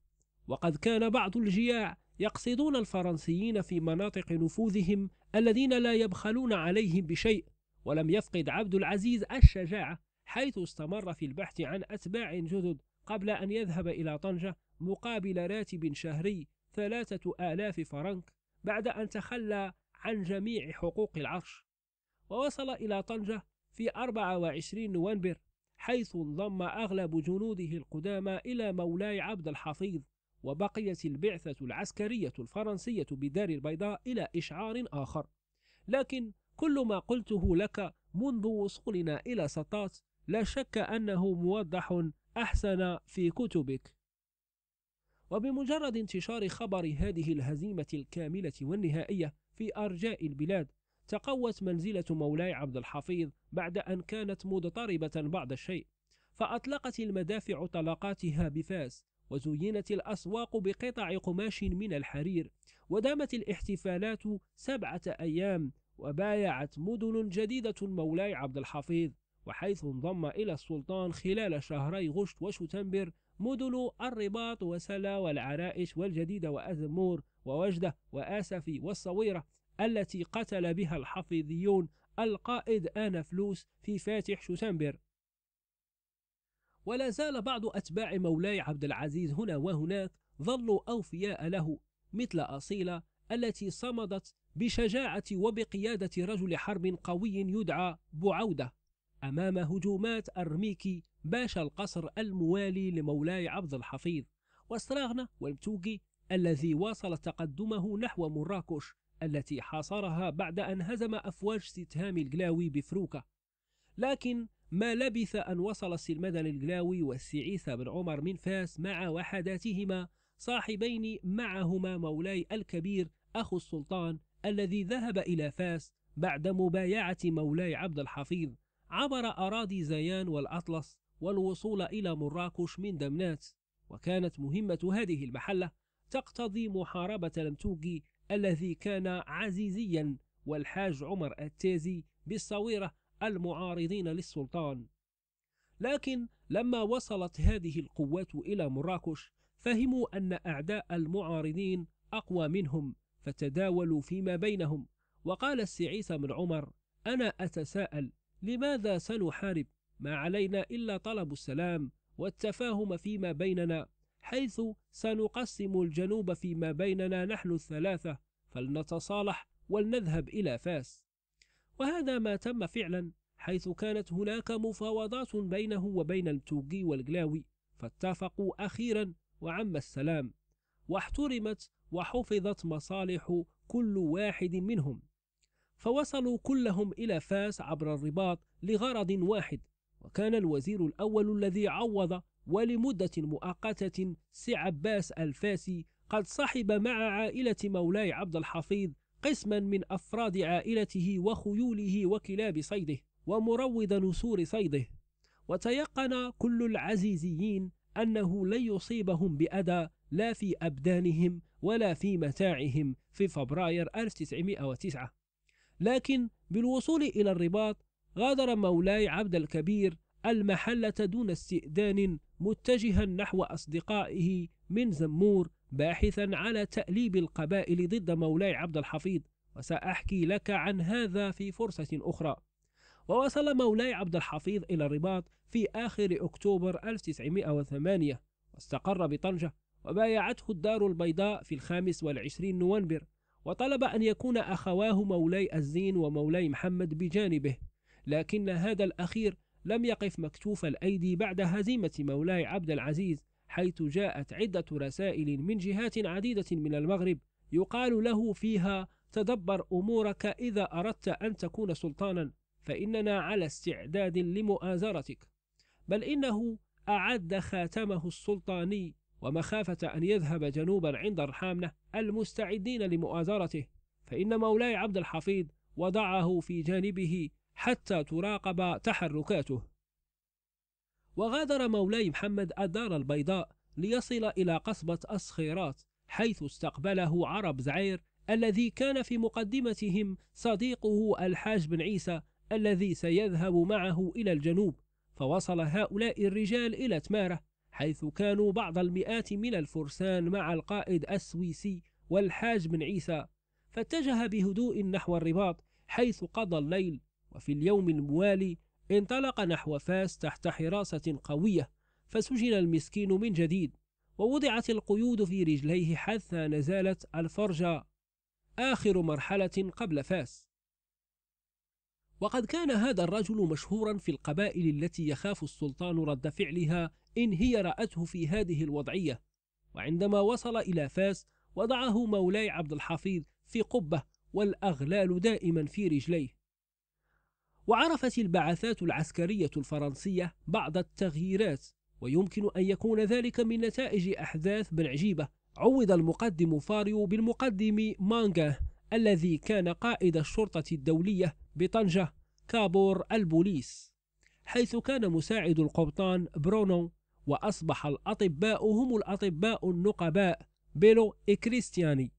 وقد كان بعض الجياع يقصدون الفرنسيين في مناطق نفوذهم الذين لا يبخلون عليهم بشيء ولم يفقد عبد العزيز الشجاعة حيث استمر في البحث عن أتباع جدد قبل أن يذهب إلى طنجة مقابل راتب شهري ثلاثة آلاف فرنك بعد أن تخلى عن جميع حقوق العرش ووصل إلى طنجة في 24 نوفمبر حيث انضم أغلب جنوده القدامى إلى مولاي عبد الحفيظ وبقيت البعثة العسكرية الفرنسية بدار البيضاء إلى إشعار آخر لكن كل ما قلته لك منذ وصولنا إلى سطات لا شك أنه موضح أحسن في كتبك وبمجرد انتشار خبر هذه الهزيمة الكاملة والنهائية في أرجاء البلاد تقوت منزلة مولاي عبد الحفيظ بعد أن كانت مضطربة بعض الشيء فأطلقت المدافع طلقاتها بفاس وزينت الأسواق بقطع قماش من الحرير ودامت الاحتفالات سبعة أيام وبايعت مدن جديدة مولاي عبد الحفيظ وحيث انضم إلى السلطان خلال شهري غشت وشتنبر مدن الرباط وسلا والعرائش والجديدة وأزمور ووجدة وآسفي والصويرة التي قتل بها الحفيظيون القائد آنفلوس في فاتح شوسمبر ولا زال بعض أتباع مولاي عبد العزيز هنا وهناك ظلوا أوفياء له مثل أصيلة التي صمدت بشجاعة وبقيادة رجل حرب قوي يدعى بعودة أمام هجومات أرميكي باشا القصر الموالي لمولاي عبد الحفيظ واستراغنا والبتوقي الذي واصل تقدمه نحو مراكش التي حاصرها بعد أن هزم أفواج ستهام الجلاوي بفروكة لكن ما لبث أن وصل السلمدن الجلاوي والسعيث بن عمر من فاس مع وحداتهما صاحبين معهما مولاي الكبير أخو السلطان الذي ذهب إلى فاس بعد مبايعة مولاي عبد الحفيظ عبر أراضي زيان والأطلس والوصول إلى مراكش من دمنات وكانت مهمة هذه المحلة تقتضي محاربة لمتوجي الذي كان عزيزيا والحاج عمر التازي بالصويرة المعارضين للسلطان لكن لما وصلت هذه القوات إلى مراكش فهموا أن أعداء المعارضين أقوى منهم فتداولوا فيما بينهم وقال السعيس بن عمر أنا أتساءل لماذا سنحارب ما علينا إلا طلب السلام والتفاهم فيما بيننا حيث سنقسم الجنوب فيما بيننا نحن الثلاثة فلنتصالح ولنذهب إلى فاس وهذا ما تم فعلا حيث كانت هناك مفاوضات بينه وبين التوقي والجلاوي فاتفقوا أخيرا وعم السلام واحترمت وحفظت مصالح كل واحد منهم فوصلوا كلهم إلى فاس عبر الرباط لغرض واحد وكان الوزير الأول الذي عوض ولمدة مؤقتة سعباس الفاسي قد صحب مع عائلة مولاي عبد الحفيظ قسما من أفراد عائلته وخيوله وكلاب صيده ومروض نسور صيده وتيقن كل العزيزيين أنه لن يصيبهم بأذى لا في أبدانهم ولا في متاعهم في فبراير 1909 لكن بالوصول إلى الرباط غادر مولاي عبد الكبير المحلة دون استئذان متجها نحو أصدقائه من زمور باحثا على تأليب القبائل ضد مولاي عبد الحفيظ وسأحكي لك عن هذا في فرصة أخرى ووصل مولاي عبد الحفيظ إلى الرباط في آخر أكتوبر 1908 واستقر بطنجة وبايعته الدار البيضاء في الخامس والعشرين نوفمبر وطلب أن يكون أخواه مولاي الزين ومولاي محمد بجانبه لكن هذا الأخير لم يقف مكتوف الأيدي بعد هزيمة مولاي عبد العزيز حيث جاءت عدة رسائل من جهات عديدة من المغرب يقال له فيها تدبر أمورك إذا أردت أن تكون سلطانا فإننا على استعداد لمؤازرتك بل إنه أعد خاتمه السلطاني ومخافة أن يذهب جنوبا عند الرحامنة المستعدين لمؤازرته فإن مولاي عبد الحفيظ وضعه في جانبه حتى تراقب تحركاته وغادر مولاي محمد الدار البيضاء ليصل إلى قصبة الصخيرات حيث استقبله عرب زعير الذي كان في مقدمتهم صديقه الحاج بن عيسى الذي سيذهب معه إلى الجنوب فوصل هؤلاء الرجال إلى تمارة حيث كانوا بعض المئات من الفرسان مع القائد السويسي والحاج بن عيسى فاتجه بهدوء نحو الرباط حيث قضى الليل وفي اليوم الموالي انطلق نحو فاس تحت حراسة قوية فسجن المسكين من جديد ووضعت القيود في رجليه حتى نزالت الفرجة آخر مرحلة قبل فاس وقد كان هذا الرجل مشهورا في القبائل التي يخاف السلطان رد فعلها إن هي رأته في هذه الوضعية وعندما وصل إلى فاس وضعه مولاي عبد الحفيظ في قبة والأغلال دائما في رجليه وعرفت البعثات العسكرية الفرنسية بعض التغييرات ويمكن أن يكون ذلك من نتائج أحداث بن عجيبة عوض المقدم فاريو بالمقدم مانغا الذي كان قائد الشرطة الدولية بطنجة كابور البوليس حيث كان مساعد القبطان برونو وأصبح الأطباء هم الأطباء النقباء بيلو إكريستياني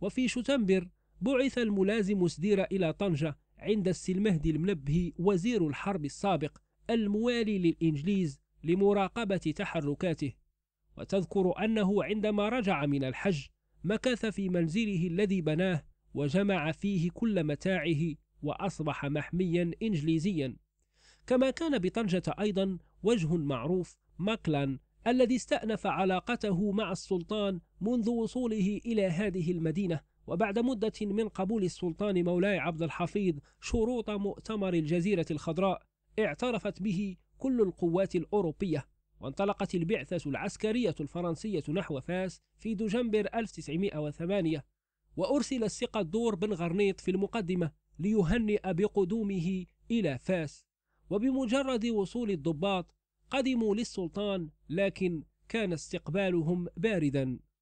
وفي شتنبر بعث الملازم سدير إلى طنجة عند السي المهدي المنبهي وزير الحرب السابق الموالي للإنجليز لمراقبة تحركاته وتذكر أنه عندما رجع من الحج مكث في منزله الذي بناه وجمع فيه كل متاعه وأصبح محميا إنجليزيا كما كان بطنجة أيضا وجه معروف ماكلان الذي استأنف علاقته مع السلطان منذ وصوله إلى هذه المدينة وبعد مدة من قبول السلطان مولاي عبد الحفيظ شروط مؤتمر الجزيرة الخضراء اعترفت به كل القوات الأوروبية وانطلقت البعثة العسكرية الفرنسية نحو فاس في دجنبر 1908 وأرسل الثقة الدور بن غرنيط في المقدمة ليهنئ بقدومه إلى فاس وبمجرد وصول الضباط قدموا للسلطان لكن كان استقبالهم باردا